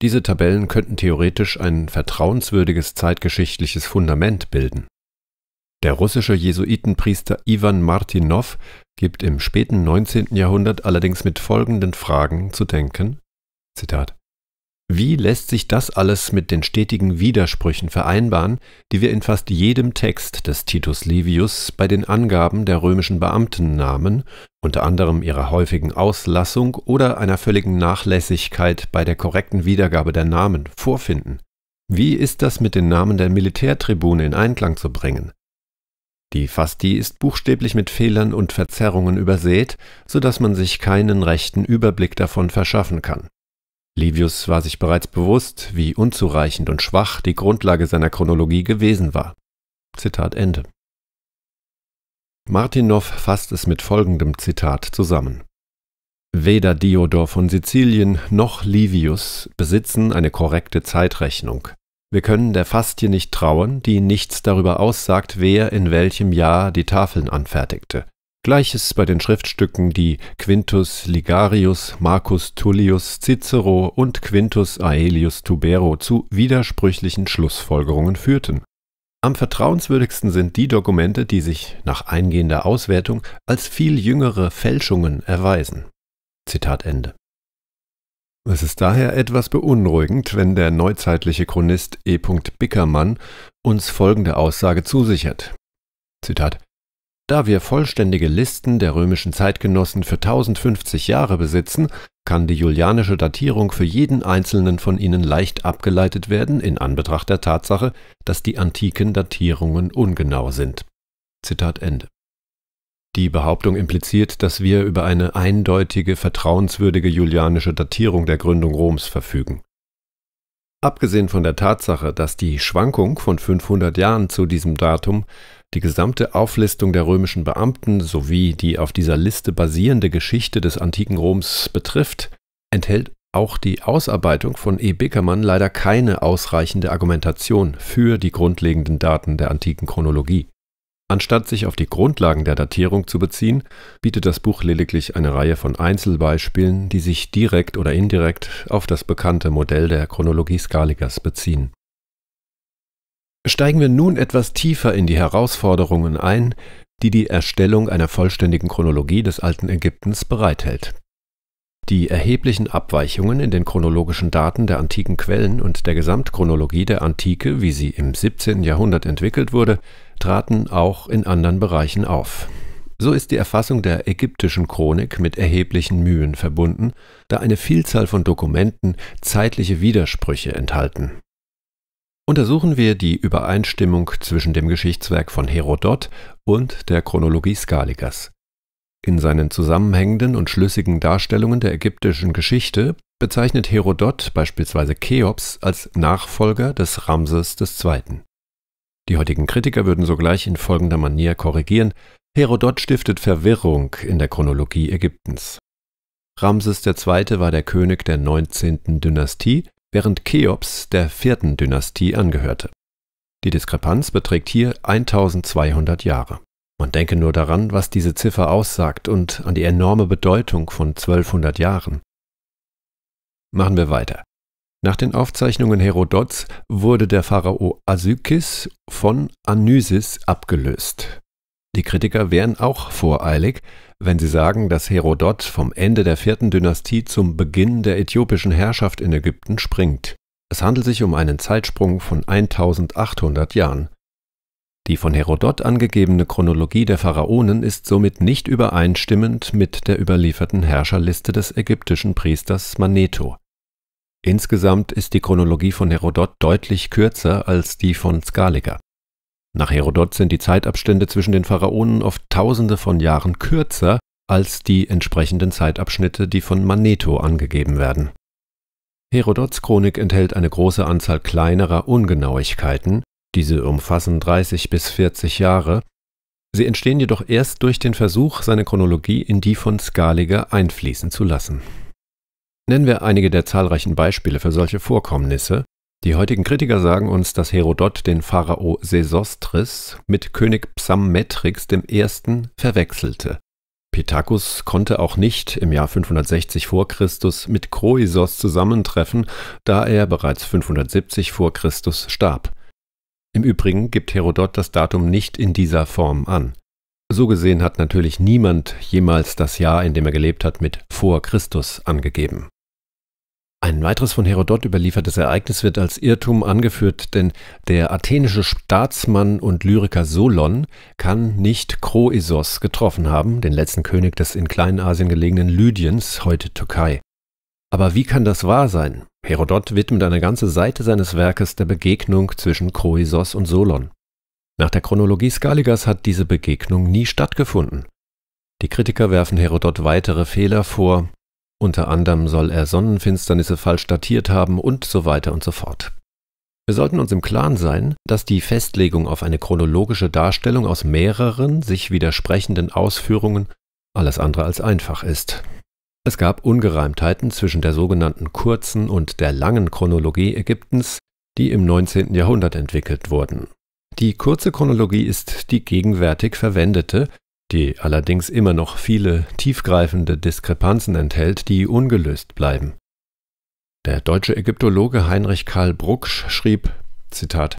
Diese Tabellen könnten theoretisch ein vertrauenswürdiges zeitgeschichtliches Fundament bilden. Der russische Jesuitenpriester Iwan Martinov gibt im späten 19. Jahrhundert allerdings mit folgenden Fragen zu denken: Zitat, wie lässt sich das alles mit den stetigen Widersprüchen vereinbaren, die wir in fast jedem Text des Titus Livius bei den Angaben der römischen Beamtennamen, unter anderem ihrer häufigen Auslassung oder einer völligen Nachlässigkeit bei der korrekten Wiedergabe der Namen, vorfinden? Wie ist das mit den Namen der Militärtribune in Einklang zu bringen? Die Fasti ist buchstäblich mit Fehlern und Verzerrungen übersät, so dass man sich keinen rechten Überblick davon verschaffen kann. Livius war sich bereits bewusst, wie unzureichend und schwach die Grundlage seiner Chronologie gewesen war. Zitat Ende. Martinow fasst es mit folgendem Zitat zusammen. Weder Diodor von Sizilien noch Livius besitzen eine korrekte Zeitrechnung. Wir können der Fastie nicht trauen, die nichts darüber aussagt, wer in welchem Jahr die Tafeln anfertigte. Gleiches bei den Schriftstücken, die Quintus Ligarius, Marcus Tullius Cicero und Quintus Aelius Tubero zu widersprüchlichen Schlussfolgerungen führten. Am vertrauenswürdigsten sind die Dokumente, die sich nach eingehender Auswertung als viel jüngere Fälschungen erweisen. Zitat Ende. Es ist daher etwas beunruhigend, wenn der neuzeitliche Chronist E. Bickermann uns folgende Aussage zusichert. Zitat da wir vollständige Listen der römischen Zeitgenossen für 1050 Jahre besitzen, kann die julianische Datierung für jeden einzelnen von ihnen leicht abgeleitet werden in Anbetracht der Tatsache, dass die antiken Datierungen ungenau sind. Zitat Ende. Die Behauptung impliziert, dass wir über eine eindeutige, vertrauenswürdige julianische Datierung der Gründung Roms verfügen. Abgesehen von der Tatsache, dass die Schwankung von 500 Jahren zu diesem Datum die gesamte Auflistung der römischen Beamten sowie die auf dieser Liste basierende Geschichte des antiken Roms betrifft, enthält auch die Ausarbeitung von E. Bickermann leider keine ausreichende Argumentation für die grundlegenden Daten der antiken Chronologie. Anstatt sich auf die Grundlagen der Datierung zu beziehen, bietet das Buch lediglich eine Reihe von Einzelbeispielen, die sich direkt oder indirekt auf das bekannte Modell der Chronologie Scaligers beziehen Steigen wir nun etwas tiefer in die Herausforderungen ein, die die Erstellung einer vollständigen Chronologie des alten Ägyptens bereithält. Die erheblichen Abweichungen in den chronologischen Daten der antiken Quellen und der Gesamtchronologie der Antike, wie sie im 17. Jahrhundert entwickelt wurde, traten auch in anderen Bereichen auf. So ist die Erfassung der ägyptischen Chronik mit erheblichen Mühen verbunden, da eine Vielzahl von Dokumenten zeitliche Widersprüche enthalten Untersuchen wir die Übereinstimmung zwischen dem Geschichtswerk von Herodot und der Chronologie Skaligas. In seinen zusammenhängenden und schlüssigen Darstellungen der ägyptischen Geschichte bezeichnet Herodot beispielsweise Cheops als Nachfolger des Ramses II. Die heutigen Kritiker würden sogleich in folgender Manier korrigieren: Herodot stiftet Verwirrung in der Chronologie Ägyptens. Ramses II. war der König der 19. Dynastie während Cheops der vierten Dynastie angehörte. Die Diskrepanz beträgt hier 1200 Jahre. Man denke nur daran, was diese Ziffer aussagt und an die enorme Bedeutung von 1200 Jahren. Machen wir weiter. Nach den Aufzeichnungen Herodots wurde der Pharao Asykis von Anysis abgelöst. Die Kritiker wären auch voreilig, wenn Sie sagen, dass Herodot vom Ende der vierten Dynastie zum Beginn der äthiopischen Herrschaft in Ägypten springt. Es handelt sich um einen Zeitsprung von 1800 Jahren. Die von Herodot angegebene Chronologie der Pharaonen ist somit nicht übereinstimmend mit der überlieferten Herrscherliste des ägyptischen Priesters Maneto. Insgesamt ist die Chronologie von Herodot deutlich kürzer als die von Skaliger. Nach Herodot sind die Zeitabstände zwischen den Pharaonen oft tausende von Jahren kürzer als die entsprechenden Zeitabschnitte, die von Manetho angegeben werden. Herodots Chronik enthält eine große Anzahl kleinerer Ungenauigkeiten, diese umfassen 30 bis 40 Jahre, sie entstehen jedoch erst durch den Versuch, seine Chronologie in die von Skaliger einfließen zu lassen. Nennen wir einige der zahlreichen Beispiele für solche Vorkommnisse, die heutigen Kritiker sagen uns, dass Herodot den Pharao Sesostris mit König Psammetrix I. verwechselte. Pythagoras konnte auch nicht im Jahr 560 v. Chr. mit Kroisos zusammentreffen, da er bereits 570 v. Chr. starb. Im Übrigen gibt Herodot das Datum nicht in dieser Form an. So gesehen hat natürlich niemand jemals das Jahr, in dem er gelebt hat, mit vor Christus angegeben. Ein weiteres von Herodot überliefertes Ereignis wird als Irrtum angeführt, denn der athenische Staatsmann und Lyriker Solon kann nicht Kroisos getroffen haben, den letzten König des in Kleinasien gelegenen Lydiens, heute Türkei. Aber wie kann das wahr sein? Herodot widmet eine ganze Seite seines Werkes der Begegnung zwischen Kroisos und Solon. Nach der Chronologie Skaligas hat diese Begegnung nie stattgefunden. Die Kritiker werfen Herodot weitere Fehler vor, unter anderem soll er Sonnenfinsternisse falsch datiert haben und so weiter und so fort. Wir sollten uns im Klaren sein, dass die Festlegung auf eine chronologische Darstellung aus mehreren sich widersprechenden Ausführungen alles andere als einfach ist. Es gab Ungereimtheiten zwischen der sogenannten kurzen und der langen Chronologie Ägyptens, die im 19. Jahrhundert entwickelt wurden. Die kurze Chronologie ist die gegenwärtig verwendete, die allerdings immer noch viele tiefgreifende Diskrepanzen enthält, die ungelöst bleiben. Der deutsche Ägyptologe Heinrich Karl Brucksch schrieb, Zitat,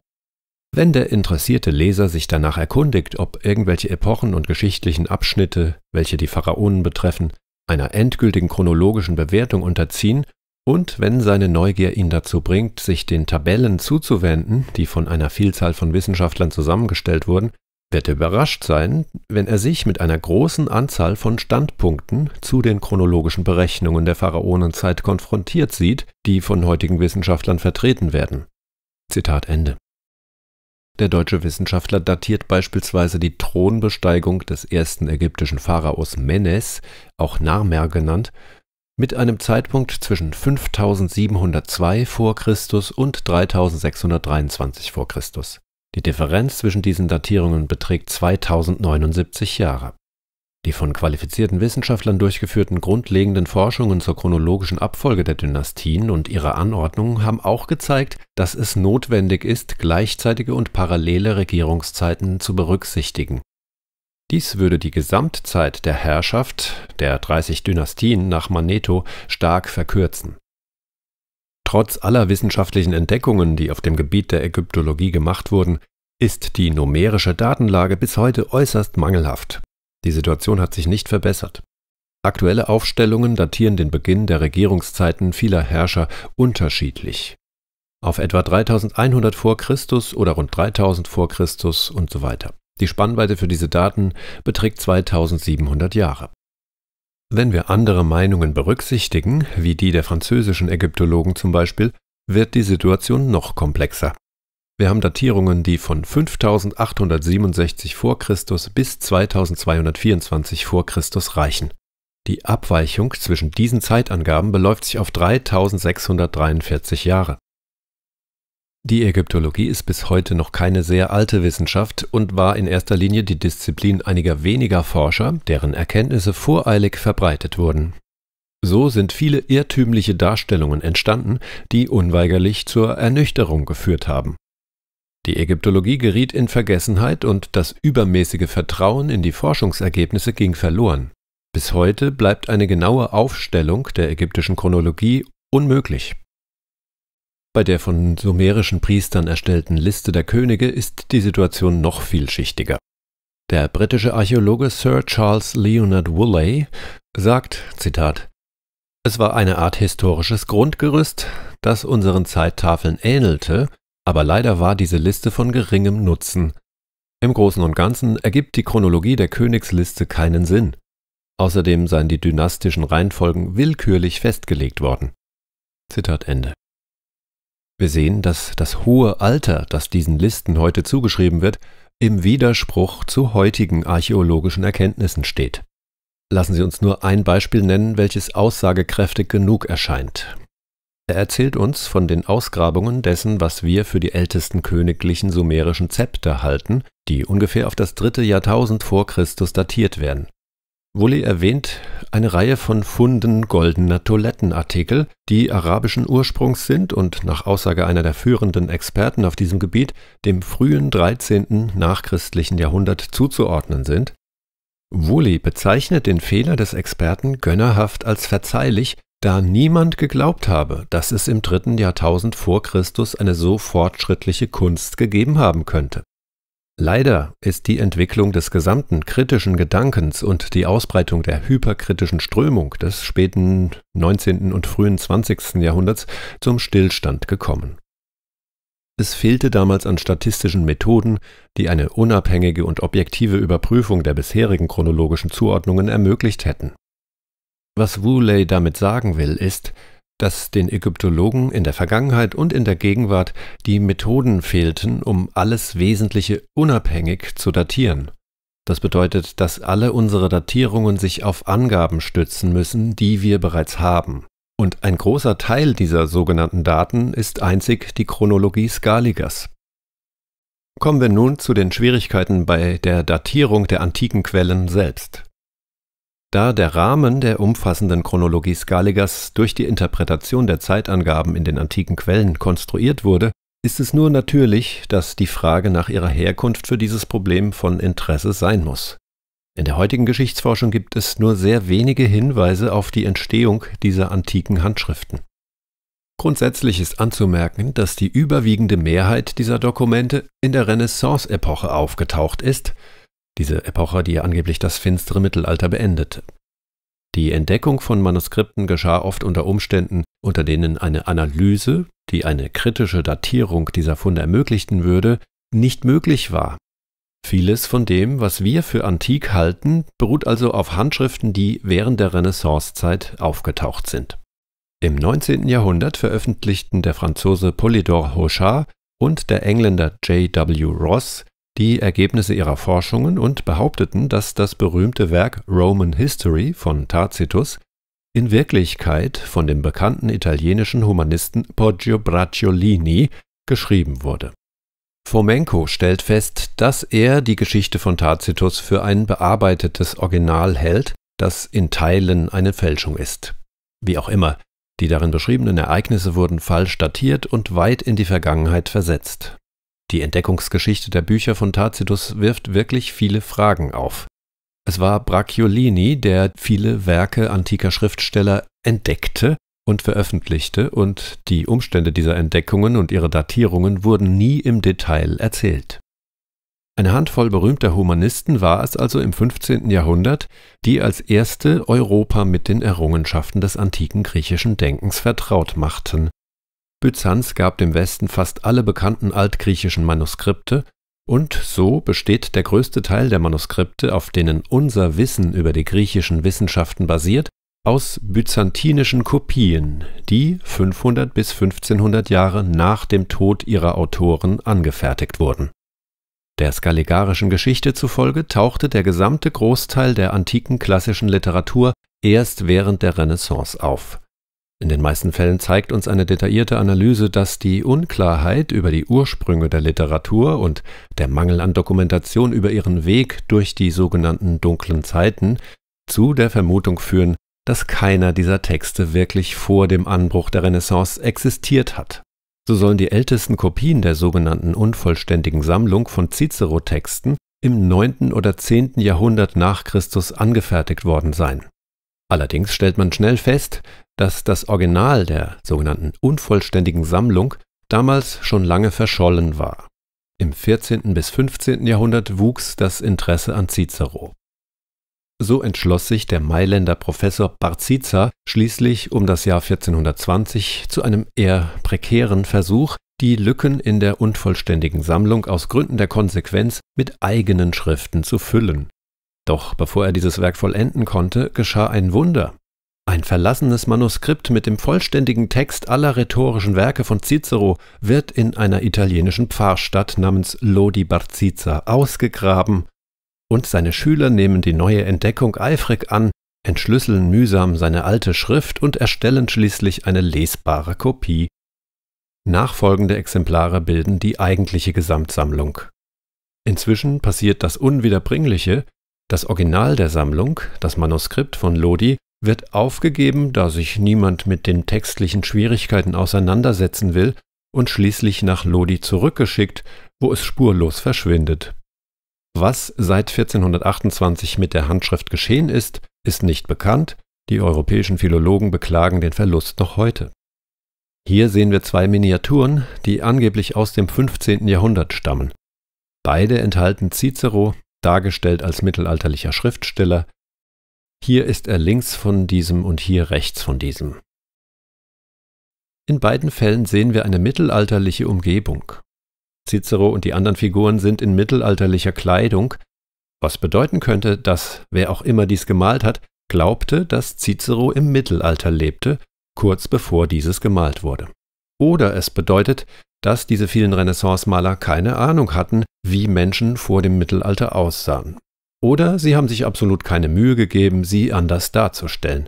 wenn der interessierte Leser sich danach erkundigt, ob irgendwelche Epochen und geschichtlichen Abschnitte, welche die Pharaonen betreffen, einer endgültigen chronologischen Bewertung unterziehen und wenn seine Neugier ihn dazu bringt, sich den Tabellen zuzuwenden, die von einer Vielzahl von Wissenschaftlern zusammengestellt wurden, wird er überrascht sein, wenn er sich mit einer großen Anzahl von Standpunkten zu den chronologischen Berechnungen der Pharaonenzeit konfrontiert sieht, die von heutigen Wissenschaftlern vertreten werden. Zitat Ende. Der deutsche Wissenschaftler datiert beispielsweise die Thronbesteigung des ersten ägyptischen Pharaos Menes, auch Narmer genannt, mit einem Zeitpunkt zwischen 5702 v. Chr. und 3623 v. Chr. Die Differenz zwischen diesen Datierungen beträgt 2079 Jahre. Die von qualifizierten Wissenschaftlern durchgeführten grundlegenden Forschungen zur chronologischen Abfolge der Dynastien und ihrer Anordnung haben auch gezeigt, dass es notwendig ist, gleichzeitige und parallele Regierungszeiten zu berücksichtigen. Dies würde die Gesamtzeit der Herrschaft der 30 Dynastien nach Maneto stark verkürzen Trotz aller wissenschaftlichen Entdeckungen, die auf dem Gebiet der Ägyptologie gemacht wurden, ist die numerische Datenlage bis heute äußerst mangelhaft. Die Situation hat sich nicht verbessert. Aktuelle Aufstellungen datieren den Beginn der Regierungszeiten vieler Herrscher unterschiedlich. Auf etwa 3100 vor Christus oder rund 3000 vor Christus und so weiter. Die Spannweite für diese Daten beträgt 2700 Jahre. Wenn wir andere Meinungen berücksichtigen, wie die der französischen Ägyptologen zum Beispiel, wird die Situation noch komplexer. Wir haben Datierungen, die von 5867 v. Chr. bis 2224 v. Chr. reichen. Die Abweichung zwischen diesen Zeitangaben beläuft sich auf 3643 Jahre. Die Ägyptologie ist bis heute noch keine sehr alte Wissenschaft und war in erster Linie die Disziplin einiger weniger Forscher, deren Erkenntnisse voreilig verbreitet wurden. So sind viele irrtümliche Darstellungen entstanden, die unweigerlich zur Ernüchterung geführt haben. Die Ägyptologie geriet in Vergessenheit und das übermäßige Vertrauen in die Forschungsergebnisse ging verloren. Bis heute bleibt eine genaue Aufstellung der ägyptischen Chronologie unmöglich. Bei der von sumerischen Priestern erstellten Liste der Könige ist die Situation noch vielschichtiger. Der britische Archäologe Sir Charles Leonard Woolley sagt, Zitat, es war eine Art historisches Grundgerüst, das unseren Zeittafeln ähnelte, aber leider war diese Liste von geringem Nutzen. Im Großen und Ganzen ergibt die Chronologie der Königsliste keinen Sinn. Außerdem seien die dynastischen Reihenfolgen willkürlich festgelegt worden. Zitat Ende. Wir sehen, dass das hohe Alter, das diesen Listen heute zugeschrieben wird, im Widerspruch zu heutigen archäologischen Erkenntnissen steht. Lassen Sie uns nur ein Beispiel nennen, welches aussagekräftig genug erscheint. Er erzählt uns von den Ausgrabungen dessen, was wir für die ältesten königlichen sumerischen Zepter halten, die ungefähr auf das dritte Jahrtausend vor Christus datiert werden. Wully erwähnt eine Reihe von Funden goldener Toilettenartikel, die arabischen Ursprungs sind und nach Aussage einer der führenden Experten auf diesem Gebiet dem frühen 13. nachchristlichen Jahrhundert zuzuordnen sind. Wully bezeichnet den Fehler des Experten gönnerhaft als verzeihlich, da niemand geglaubt habe, dass es im dritten Jahrtausend vor Christus eine so fortschrittliche Kunst gegeben haben könnte Leider ist die Entwicklung des gesamten kritischen Gedankens und die Ausbreitung der hyperkritischen Strömung des späten 19. und frühen 20. Jahrhunderts zum Stillstand gekommen. Es fehlte damals an statistischen Methoden, die eine unabhängige und objektive Überprüfung der bisherigen chronologischen Zuordnungen ermöglicht hätten. Was Wooley damit sagen will, ist, dass den Ägyptologen in der Vergangenheit und in der Gegenwart die Methoden fehlten, um alles Wesentliche unabhängig zu datieren. Das bedeutet, dass alle unsere Datierungen sich auf Angaben stützen müssen, die wir bereits haben. Und ein großer Teil dieser sogenannten Daten ist einzig die Chronologie Skaligas. Kommen wir nun zu den Schwierigkeiten bei der Datierung der antiken Quellen selbst. Da der Rahmen der umfassenden Chronologie Skaligers durch die Interpretation der Zeitangaben in den antiken Quellen konstruiert wurde, ist es nur natürlich, dass die Frage nach ihrer Herkunft für dieses Problem von Interesse sein muss. In der heutigen Geschichtsforschung gibt es nur sehr wenige Hinweise auf die Entstehung dieser antiken Handschriften. Grundsätzlich ist anzumerken, dass die überwiegende Mehrheit dieser Dokumente in der Renaissance-Epoche aufgetaucht ist diese Epoche, die angeblich das finstere Mittelalter beendete. Die Entdeckung von Manuskripten geschah oft unter Umständen, unter denen eine Analyse, die eine kritische Datierung dieser Funde ermöglichten würde, nicht möglich war. Vieles von dem, was wir für antik halten, beruht also auf Handschriften, die während der Renaissancezeit aufgetaucht sind. Im 19. Jahrhundert veröffentlichten der Franzose Polydor Hochard und der Engländer J. W. Ross die Ergebnisse ihrer Forschungen und behaupteten, dass das berühmte Werk Roman History von Tacitus in Wirklichkeit von dem bekannten italienischen Humanisten Poggio Bracciolini geschrieben wurde. Fomenko stellt fest, dass er die Geschichte von Tacitus für ein bearbeitetes Original hält, das in Teilen eine Fälschung ist. Wie auch immer, die darin beschriebenen Ereignisse wurden falsch datiert und weit in die Vergangenheit versetzt. Die Entdeckungsgeschichte der Bücher von Tacitus wirft wirklich viele Fragen auf. Es war Bracciolini, der viele Werke antiker Schriftsteller entdeckte und veröffentlichte, und die Umstände dieser Entdeckungen und ihre Datierungen wurden nie im Detail erzählt. Eine Handvoll berühmter Humanisten war es also im 15. Jahrhundert, die als erste Europa mit den Errungenschaften des antiken griechischen Denkens vertraut machten Byzanz gab dem Westen fast alle bekannten altgriechischen Manuskripte, und so besteht der größte Teil der Manuskripte, auf denen unser Wissen über die griechischen Wissenschaften basiert, aus byzantinischen Kopien, die 500 bis 1500 Jahre nach dem Tod ihrer Autoren angefertigt wurden. Der skaligarischen Geschichte zufolge tauchte der gesamte Großteil der antiken klassischen Literatur erst während der Renaissance auf in den meisten Fällen zeigt uns eine detaillierte Analyse, dass die Unklarheit über die Ursprünge der Literatur und der Mangel an Dokumentation über ihren Weg durch die sogenannten dunklen Zeiten zu der Vermutung führen, dass keiner dieser Texte wirklich vor dem Anbruch der Renaissance existiert hat. So sollen die ältesten Kopien der sogenannten unvollständigen Sammlung von Cicero-Texten im 9. oder 10. Jahrhundert nach Christus angefertigt worden sein. Allerdings stellt man schnell fest, dass das Original der sogenannten unvollständigen Sammlung damals schon lange verschollen war. Im 14. bis 15. Jahrhundert wuchs das Interesse an Cicero. So entschloss sich der Mailänder Professor Barziza schließlich um das Jahr 1420 zu einem eher prekären Versuch, die Lücken in der unvollständigen Sammlung aus Gründen der Konsequenz mit eigenen Schriften zu füllen. Doch bevor er dieses Werk vollenden konnte, geschah ein Wunder. Ein verlassenes Manuskript mit dem vollständigen Text aller rhetorischen Werke von Cicero wird in einer italienischen Pfarrstadt namens Lodi Barziza ausgegraben und seine Schüler nehmen die neue Entdeckung eifrig an, entschlüsseln mühsam seine alte Schrift und erstellen schließlich eine lesbare Kopie. Nachfolgende Exemplare bilden die eigentliche Gesamtsammlung. Inzwischen passiert das Unwiederbringliche, das Original der Sammlung, das Manuskript von Lodi, wird aufgegeben, da sich niemand mit den textlichen Schwierigkeiten auseinandersetzen will und schließlich nach Lodi zurückgeschickt, wo es spurlos verschwindet. Was seit 1428 mit der Handschrift geschehen ist, ist nicht bekannt, die europäischen Philologen beklagen den Verlust noch heute. Hier sehen wir zwei Miniaturen, die angeblich aus dem 15. Jahrhundert stammen. Beide enthalten Cicero, dargestellt als mittelalterlicher Schriftsteller, hier ist er links von diesem und hier rechts von diesem. In beiden Fällen sehen wir eine mittelalterliche Umgebung. Cicero und die anderen Figuren sind in mittelalterlicher Kleidung, was bedeuten könnte, dass wer auch immer dies gemalt hat, glaubte, dass Cicero im Mittelalter lebte, kurz bevor dieses gemalt wurde. Oder es bedeutet, dass diese vielen Renaissance-Maler keine Ahnung hatten, wie Menschen vor dem Mittelalter aussahen. Oder sie haben sich absolut keine Mühe gegeben, sie anders darzustellen.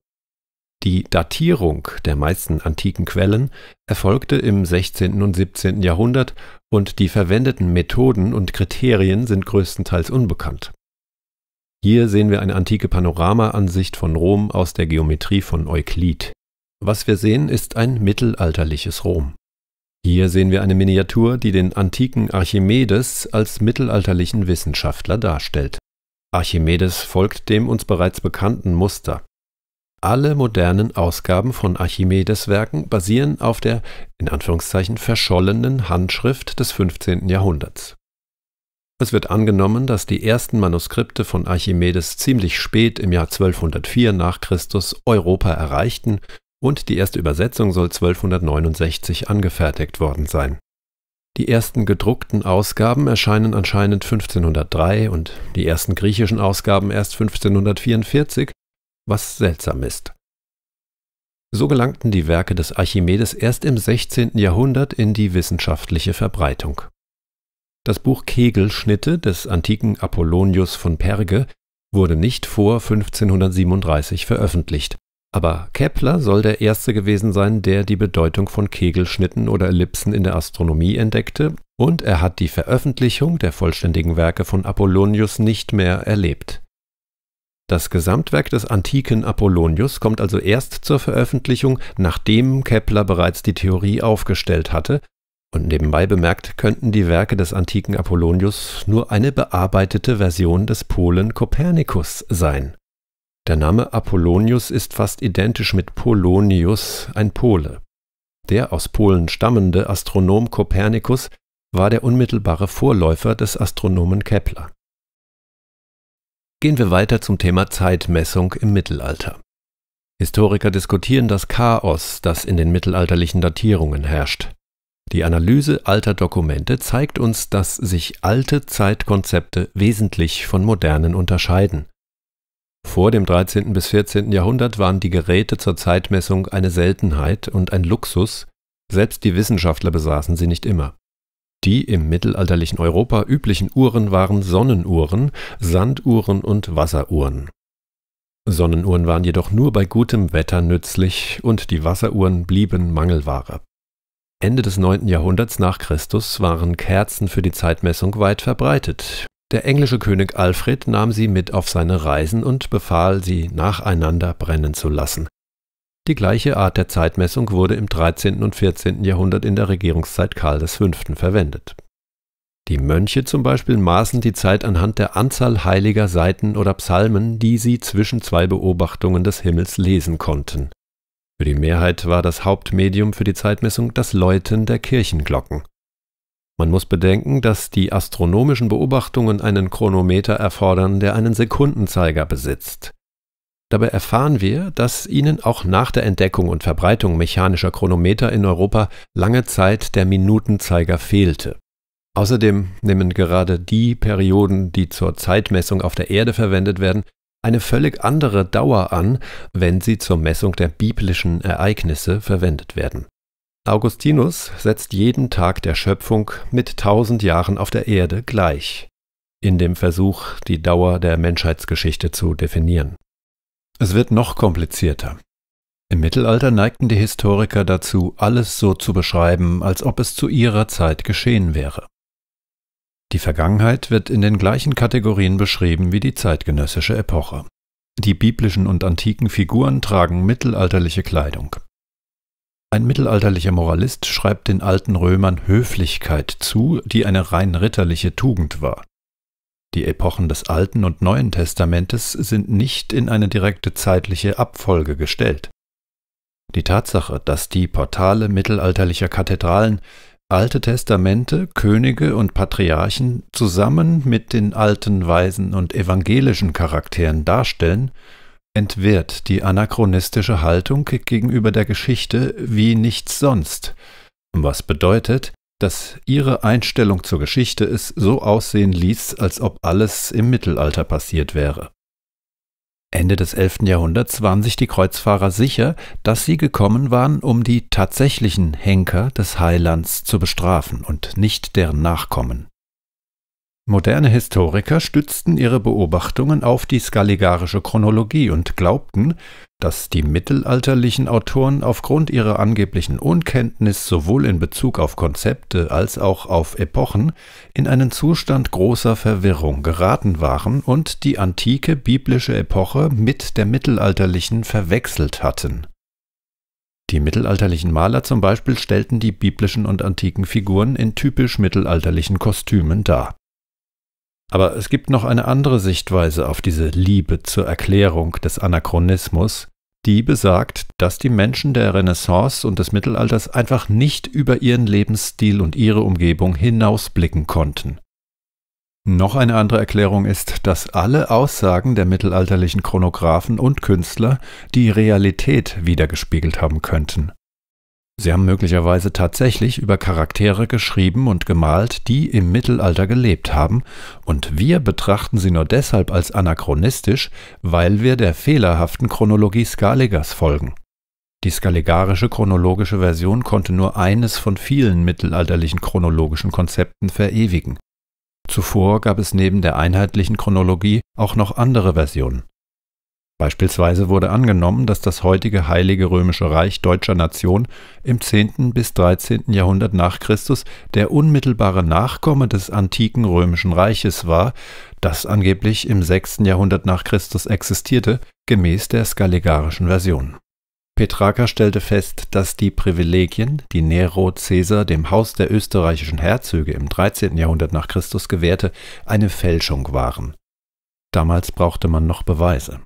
Die Datierung der meisten antiken Quellen erfolgte im 16. und 17. Jahrhundert und die verwendeten Methoden und Kriterien sind größtenteils unbekannt. Hier sehen wir eine antike Panoramaansicht von Rom aus der Geometrie von Euklid. Was wir sehen, ist ein mittelalterliches Rom. Hier sehen wir eine Miniatur, die den antiken Archimedes als mittelalterlichen Wissenschaftler darstellt. Archimedes folgt dem uns bereits bekannten Muster. Alle modernen Ausgaben von Archimedes Werken basieren auf der in Anführungszeichen verschollenen Handschrift des 15. Jahrhunderts. Es wird angenommen, dass die ersten Manuskripte von Archimedes ziemlich spät im Jahr 1204 nach Christus Europa erreichten und die erste Übersetzung soll 1269 angefertigt worden sein. Die ersten gedruckten Ausgaben erscheinen anscheinend 1503 und die ersten griechischen Ausgaben erst 1544, was seltsam ist. So gelangten die Werke des Archimedes erst im 16. Jahrhundert in die wissenschaftliche Verbreitung. Das Buch Kegelschnitte des antiken Apollonius von Perge wurde nicht vor 1537 veröffentlicht, aber Kepler soll der erste gewesen sein, der die Bedeutung von Kegelschnitten oder Ellipsen in der Astronomie entdeckte, und er hat die Veröffentlichung der vollständigen Werke von Apollonius nicht mehr erlebt. Das Gesamtwerk des antiken Apollonius kommt also erst zur Veröffentlichung, nachdem Kepler bereits die Theorie aufgestellt hatte, und nebenbei bemerkt könnten die Werke des antiken Apollonius nur eine bearbeitete Version des Polen Kopernikus sein. Der Name Apollonius ist fast identisch mit Polonius, ein Pole. Der aus Polen stammende Astronom Kopernikus war der unmittelbare Vorläufer des Astronomen Kepler. Gehen wir weiter zum Thema Zeitmessung im Mittelalter. Historiker diskutieren das Chaos, das in den mittelalterlichen Datierungen herrscht. Die Analyse alter Dokumente zeigt uns, dass sich alte Zeitkonzepte wesentlich von modernen unterscheiden. Vor dem 13. bis 14. Jahrhundert waren die Geräte zur Zeitmessung eine Seltenheit und ein Luxus, selbst die Wissenschaftler besaßen sie nicht immer. Die im mittelalterlichen Europa üblichen Uhren waren Sonnenuhren, Sanduhren und Wasseruhren. Sonnenuhren waren jedoch nur bei gutem Wetter nützlich und die Wasseruhren blieben Mangelware. Ende des 9. Jahrhunderts nach Christus waren Kerzen für die Zeitmessung weit verbreitet. Der englische König Alfred nahm sie mit auf seine Reisen und befahl, sie nacheinander brennen zu lassen. Die gleiche Art der Zeitmessung wurde im 13. und 14. Jahrhundert in der Regierungszeit Karl V. verwendet. Die Mönche zum Beispiel maßen die Zeit anhand der Anzahl heiliger Seiten oder Psalmen, die sie zwischen zwei Beobachtungen des Himmels lesen konnten. Für die Mehrheit war das Hauptmedium für die Zeitmessung das Läuten der Kirchenglocken man muss bedenken, dass die astronomischen Beobachtungen einen Chronometer erfordern, der einen Sekundenzeiger besitzt. Dabei erfahren wir, dass ihnen auch nach der Entdeckung und Verbreitung mechanischer Chronometer in Europa lange Zeit der Minutenzeiger fehlte. Außerdem nehmen gerade die Perioden, die zur Zeitmessung auf der Erde verwendet werden, eine völlig andere Dauer an, wenn sie zur Messung der biblischen Ereignisse verwendet werden Augustinus setzt jeden Tag der Schöpfung mit tausend Jahren auf der Erde gleich, in dem Versuch, die Dauer der Menschheitsgeschichte zu definieren. Es wird noch komplizierter. Im Mittelalter neigten die Historiker dazu, alles so zu beschreiben, als ob es zu ihrer Zeit geschehen wäre. Die Vergangenheit wird in den gleichen Kategorien beschrieben wie die zeitgenössische Epoche. Die biblischen und antiken Figuren tragen mittelalterliche Kleidung. Ein mittelalterlicher Moralist schreibt den alten Römern Höflichkeit zu, die eine rein ritterliche Tugend war. Die Epochen des Alten und Neuen Testamentes sind nicht in eine direkte zeitliche Abfolge gestellt. Die Tatsache, dass die Portale mittelalterlicher Kathedralen Alte Testamente, Könige und Patriarchen zusammen mit den alten Weisen und evangelischen Charakteren darstellen, entwehrt die anachronistische Haltung gegenüber der Geschichte wie nichts sonst, was bedeutet, dass ihre Einstellung zur Geschichte es so aussehen ließ, als ob alles im Mittelalter passiert wäre. Ende des 11. Jahrhunderts waren sich die Kreuzfahrer sicher, dass sie gekommen waren, um die tatsächlichen Henker des Heilands zu bestrafen und nicht deren Nachkommen. Moderne Historiker stützten ihre Beobachtungen auf die skaligarische Chronologie und glaubten, dass die mittelalterlichen Autoren aufgrund ihrer angeblichen Unkenntnis sowohl in Bezug auf Konzepte als auch auf Epochen in einen Zustand großer Verwirrung geraten waren und die antike biblische Epoche mit der mittelalterlichen verwechselt hatten. Die mittelalterlichen Maler zum Beispiel stellten die biblischen und antiken Figuren in typisch mittelalterlichen Kostümen dar aber es gibt noch eine andere Sichtweise auf diese Liebe zur Erklärung des Anachronismus, die besagt, dass die Menschen der Renaissance und des Mittelalters einfach nicht über ihren Lebensstil und ihre Umgebung hinausblicken konnten. Noch eine andere Erklärung ist, dass alle Aussagen der mittelalterlichen Chronographen und Künstler die Realität wiedergespiegelt haben könnten. Sie haben möglicherweise tatsächlich über Charaktere geschrieben und gemalt, die im Mittelalter gelebt haben, und wir betrachten sie nur deshalb als anachronistisch, weil wir der fehlerhaften Chronologie Skaligers folgen. Die skaligarische chronologische Version konnte nur eines von vielen mittelalterlichen chronologischen Konzepten verewigen. Zuvor gab es neben der einheitlichen Chronologie auch noch andere Versionen Beispielsweise wurde angenommen, dass das heutige Heilige Römische Reich deutscher Nation im 10. bis 13. Jahrhundert nach Christus der unmittelbare Nachkomme des antiken Römischen Reiches war, das angeblich im 6. Jahrhundert nach Christus existierte, gemäß der skaligarischen Version. Petrarca stellte fest, dass die Privilegien, die Nero Caesar dem Haus der österreichischen Herzöge im 13. Jahrhundert nach Christus gewährte, eine Fälschung waren. Damals brauchte man noch Beweise.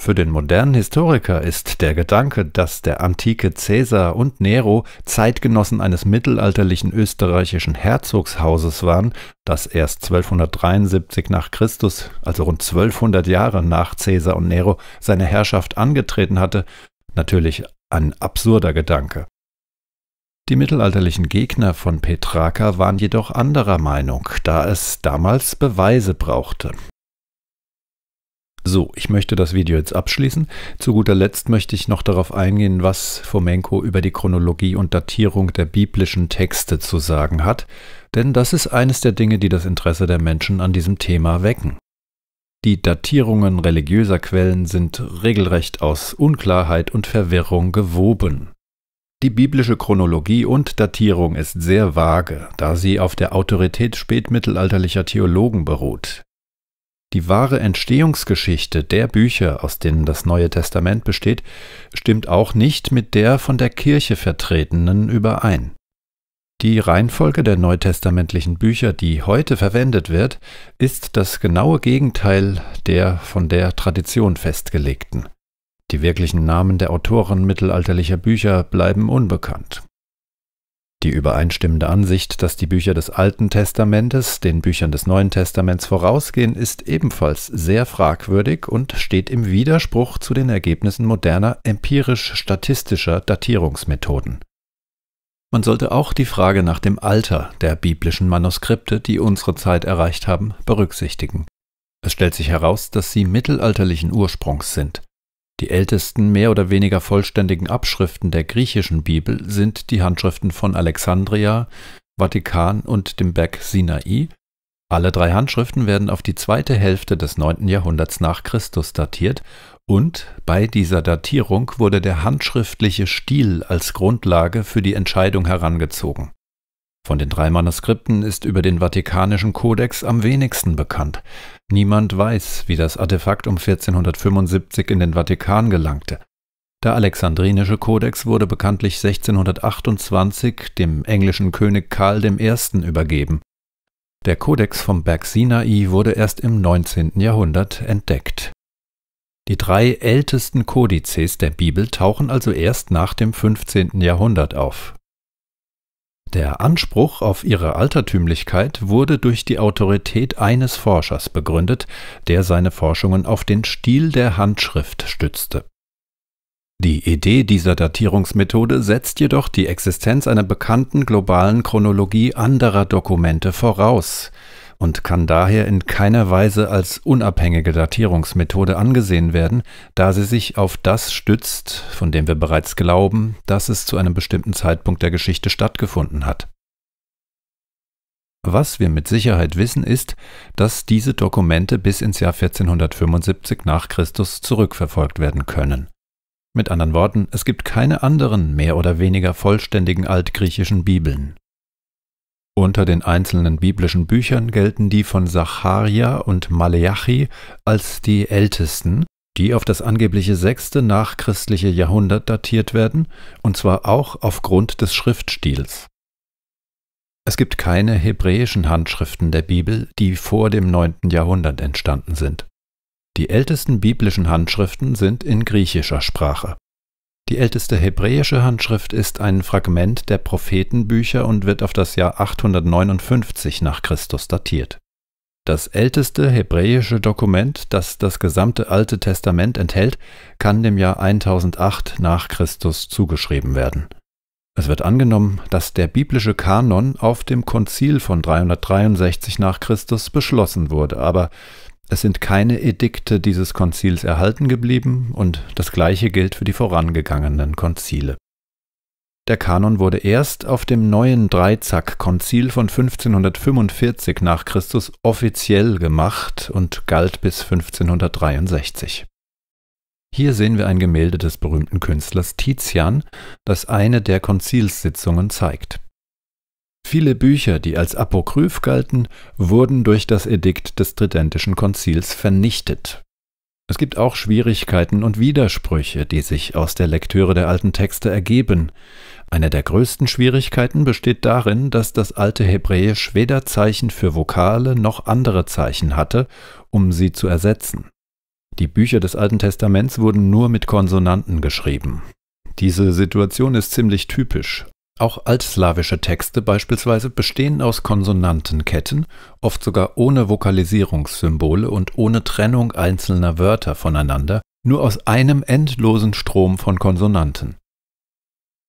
Für den modernen Historiker ist der Gedanke, dass der antike Cäsar und Nero Zeitgenossen eines mittelalterlichen österreichischen Herzogshauses waren, das erst 1273 nach Christus, also rund 1200 Jahre nach Cäsar und Nero, seine Herrschaft angetreten hatte, natürlich ein absurder Gedanke. Die mittelalterlichen Gegner von Petrarca waren jedoch anderer Meinung, da es damals Beweise brauchte. So, ich möchte das Video jetzt abschließen. Zu guter Letzt möchte ich noch darauf eingehen, was Fomenko über die Chronologie und Datierung der biblischen Texte zu sagen hat, denn das ist eines der Dinge, die das Interesse der Menschen an diesem Thema wecken. Die Datierungen religiöser Quellen sind regelrecht aus Unklarheit und Verwirrung gewoben. Die biblische Chronologie und Datierung ist sehr vage, da sie auf der Autorität spätmittelalterlicher Theologen beruht. Die wahre Entstehungsgeschichte der Bücher, aus denen das Neue Testament besteht, stimmt auch nicht mit der von der Kirche vertretenen überein. Die Reihenfolge der neutestamentlichen Bücher, die heute verwendet wird, ist das genaue Gegenteil der von der Tradition festgelegten. Die wirklichen Namen der Autoren mittelalterlicher Bücher bleiben unbekannt. Die übereinstimmende Ansicht, dass die Bücher des Alten Testamentes den Büchern des Neuen Testaments vorausgehen, ist ebenfalls sehr fragwürdig und steht im Widerspruch zu den Ergebnissen moderner empirisch-statistischer Datierungsmethoden. Man sollte auch die Frage nach dem Alter der biblischen Manuskripte, die unsere Zeit erreicht haben, berücksichtigen. Es stellt sich heraus, dass sie mittelalterlichen Ursprungs sind. Die ältesten mehr oder weniger vollständigen Abschriften der griechischen Bibel sind die Handschriften von Alexandria, Vatikan und dem Berg Sinai. Alle drei Handschriften werden auf die zweite Hälfte des 9. Jahrhunderts nach Christus datiert und bei dieser Datierung wurde der handschriftliche Stil als Grundlage für die Entscheidung herangezogen. Von den drei Manuskripten ist über den Vatikanischen Kodex am wenigsten bekannt. Niemand weiß, wie das Artefakt um 1475 in den Vatikan gelangte. Der Alexandrinische Kodex wurde bekanntlich 1628 dem englischen König Karl I. übergeben. Der Kodex vom Berg Sinai wurde erst im 19. Jahrhundert entdeckt. Die drei ältesten Kodizes der Bibel tauchen also erst nach dem 15. Jahrhundert auf. Der Anspruch auf ihre Altertümlichkeit wurde durch die Autorität eines Forschers begründet, der seine Forschungen auf den Stil der Handschrift stützte. Die Idee dieser Datierungsmethode setzt jedoch die Existenz einer bekannten globalen Chronologie anderer Dokumente voraus und kann daher in keiner Weise als unabhängige Datierungsmethode angesehen werden, da sie sich auf das stützt, von dem wir bereits glauben, dass es zu einem bestimmten Zeitpunkt der Geschichte stattgefunden hat. Was wir mit Sicherheit wissen ist, dass diese Dokumente bis ins Jahr 1475 nach Christus zurückverfolgt werden können. Mit anderen Worten, es gibt keine anderen mehr oder weniger vollständigen altgriechischen Bibeln. Unter den einzelnen biblischen Büchern gelten die von Sacharia und Maleachi als die ältesten, die auf das angebliche sechste nachchristliche Jahrhundert datiert werden, und zwar auch aufgrund des Schriftstils. Es gibt keine hebräischen Handschriften der Bibel, die vor dem 9. Jahrhundert entstanden sind. Die ältesten biblischen Handschriften sind in griechischer Sprache. Die älteste hebräische Handschrift ist ein Fragment der Prophetenbücher und wird auf das Jahr 859 nach Christus datiert. Das älteste hebräische Dokument, das das gesamte Alte Testament enthält, kann dem Jahr 1008 nach Christus zugeschrieben werden. Es wird angenommen, dass der biblische Kanon auf dem Konzil von 363 nach Christus beschlossen wurde, aber es sind keine Edikte dieses Konzils erhalten geblieben und das gleiche gilt für die vorangegangenen Konzile. Der Kanon wurde erst auf dem neuen Dreizack-Konzil von 1545 nach Christus offiziell gemacht und galt bis 1563. Hier sehen wir ein Gemälde des berühmten Künstlers Tizian, das eine der Konzilssitzungen zeigt. Viele Bücher, die als apokryph galten, wurden durch das Edikt des Tridentischen Konzils vernichtet. Es gibt auch Schwierigkeiten und Widersprüche, die sich aus der Lektüre der alten Texte ergeben. Eine der größten Schwierigkeiten besteht darin, dass das alte Hebräisch weder Zeichen für Vokale noch andere Zeichen hatte, um sie zu ersetzen. Die Bücher des Alten Testaments wurden nur mit Konsonanten geschrieben. Diese Situation ist ziemlich typisch. Auch altslawische Texte beispielsweise bestehen aus Konsonantenketten, oft sogar ohne Vokalisierungssymbole und ohne Trennung einzelner Wörter voneinander, nur aus einem endlosen Strom von Konsonanten.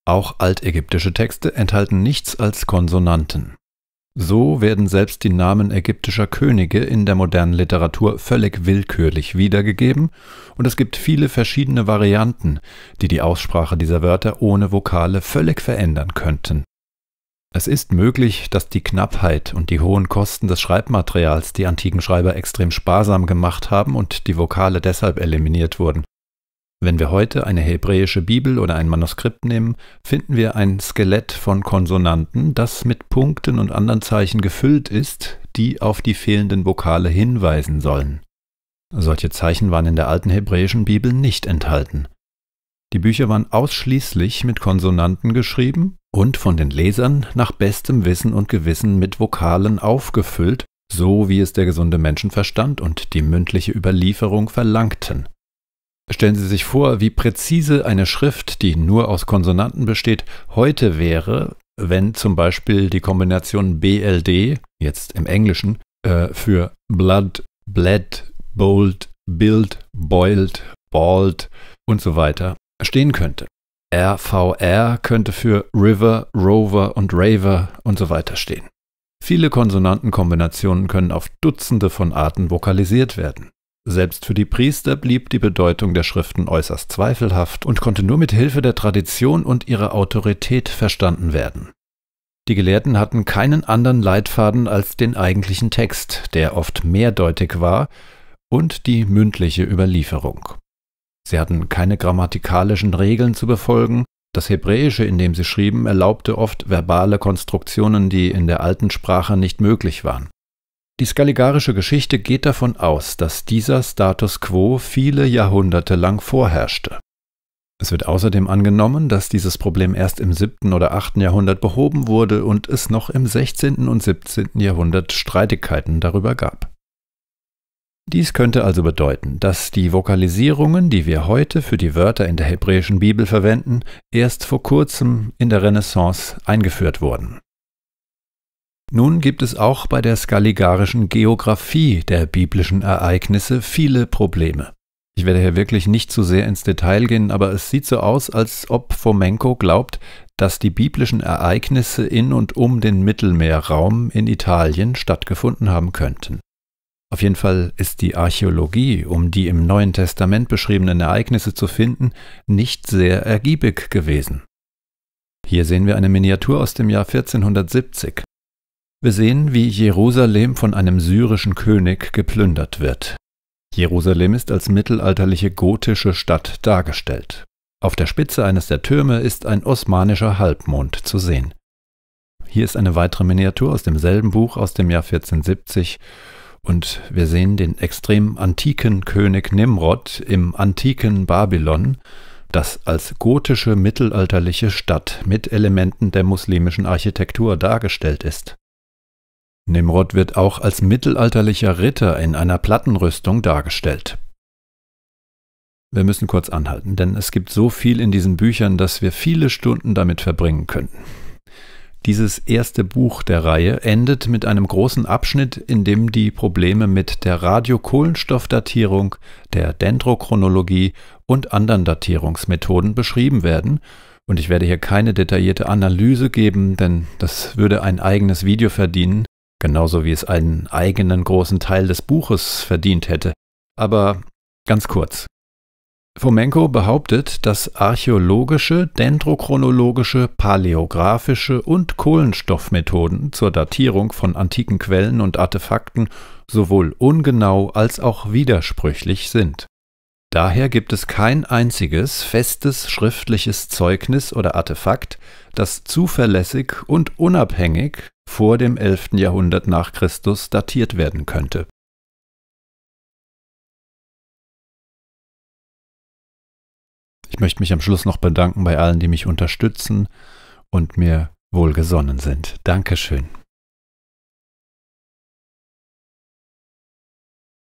Auch altägyptische Texte enthalten nichts als Konsonanten so werden selbst die Namen ägyptischer Könige in der modernen Literatur völlig willkürlich wiedergegeben und es gibt viele verschiedene Varianten, die die Aussprache dieser Wörter ohne Vokale völlig verändern könnten. Es ist möglich, dass die Knappheit und die hohen Kosten des Schreibmaterials die antiken Schreiber extrem sparsam gemacht haben und die Vokale deshalb eliminiert wurden. Wenn wir heute eine hebräische Bibel oder ein Manuskript nehmen, finden wir ein Skelett von Konsonanten, das mit Punkten und anderen Zeichen gefüllt ist, die auf die fehlenden Vokale hinweisen sollen. Solche Zeichen waren in der alten hebräischen Bibel nicht enthalten. Die Bücher waren ausschließlich mit Konsonanten geschrieben und von den Lesern nach bestem Wissen und Gewissen mit Vokalen aufgefüllt, so wie es der gesunde Menschenverstand und die mündliche Überlieferung verlangten. Stellen Sie sich vor, wie präzise eine Schrift, die nur aus Konsonanten besteht, heute wäre, wenn zum Beispiel die Kombination BLD, jetzt im Englischen, äh, für Blood, Bled, Bold, Build, Boiled, Bald und so weiter stehen könnte. RVR könnte für River, Rover und Raver und so weiter stehen. Viele Konsonantenkombinationen können auf Dutzende von Arten vokalisiert werden. Selbst für die Priester blieb die Bedeutung der Schriften äußerst zweifelhaft und konnte nur mit Hilfe der Tradition und ihrer Autorität verstanden werden. Die Gelehrten hatten keinen anderen Leitfaden als den eigentlichen Text, der oft mehrdeutig war, und die mündliche Überlieferung. Sie hatten keine grammatikalischen Regeln zu befolgen, das Hebräische, in dem sie schrieben, erlaubte oft verbale Konstruktionen, die in der alten Sprache nicht möglich waren. Die skaligarische Geschichte geht davon aus, dass dieser Status quo viele Jahrhunderte lang vorherrschte. Es wird außerdem angenommen, dass dieses Problem erst im 7. oder 8. Jahrhundert behoben wurde und es noch im 16. und 17. Jahrhundert Streitigkeiten darüber gab. Dies könnte also bedeuten, dass die Vokalisierungen, die wir heute für die Wörter in der hebräischen Bibel verwenden, erst vor kurzem in der Renaissance eingeführt wurden. Nun gibt es auch bei der skaligarischen Geographie der biblischen Ereignisse viele Probleme. Ich werde hier wirklich nicht zu sehr ins Detail gehen, aber es sieht so aus, als ob Fomenko glaubt, dass die biblischen Ereignisse in und um den Mittelmeerraum in Italien stattgefunden haben könnten. Auf jeden Fall ist die Archäologie, um die im Neuen Testament beschriebenen Ereignisse zu finden, nicht sehr ergiebig gewesen. Hier sehen wir eine Miniatur aus dem Jahr 1470. Wir sehen, wie Jerusalem von einem syrischen König geplündert wird. Jerusalem ist als mittelalterliche gotische Stadt dargestellt. Auf der Spitze eines der Türme ist ein osmanischer Halbmond zu sehen. Hier ist eine weitere Miniatur aus demselben Buch aus dem Jahr 1470 und wir sehen den extrem antiken König Nimrod im antiken Babylon, das als gotische mittelalterliche Stadt mit Elementen der muslimischen Architektur dargestellt ist. Nimrod wird auch als mittelalterlicher Ritter in einer Plattenrüstung dargestellt. Wir müssen kurz anhalten, denn es gibt so viel in diesen Büchern, dass wir viele Stunden damit verbringen könnten. Dieses erste Buch der Reihe endet mit einem großen Abschnitt, in dem die Probleme mit der Radiokohlenstoffdatierung, der Dendrochronologie und anderen Datierungsmethoden beschrieben werden. Und ich werde hier keine detaillierte Analyse geben, denn das würde ein eigenes Video verdienen genauso wie es einen eigenen großen Teil des Buches verdient hätte. Aber ganz kurz. Fomenko behauptet, dass archäologische, dendrochronologische, paläographische und Kohlenstoffmethoden zur Datierung von antiken Quellen und Artefakten sowohl ungenau als auch widersprüchlich sind. Daher gibt es kein einziges festes schriftliches Zeugnis oder Artefakt, das zuverlässig und unabhängig vor dem 11. Jahrhundert nach Christus datiert werden könnte. Ich möchte mich am Schluss noch bedanken bei allen, die mich unterstützen und mir wohlgesonnen sind. Dankeschön.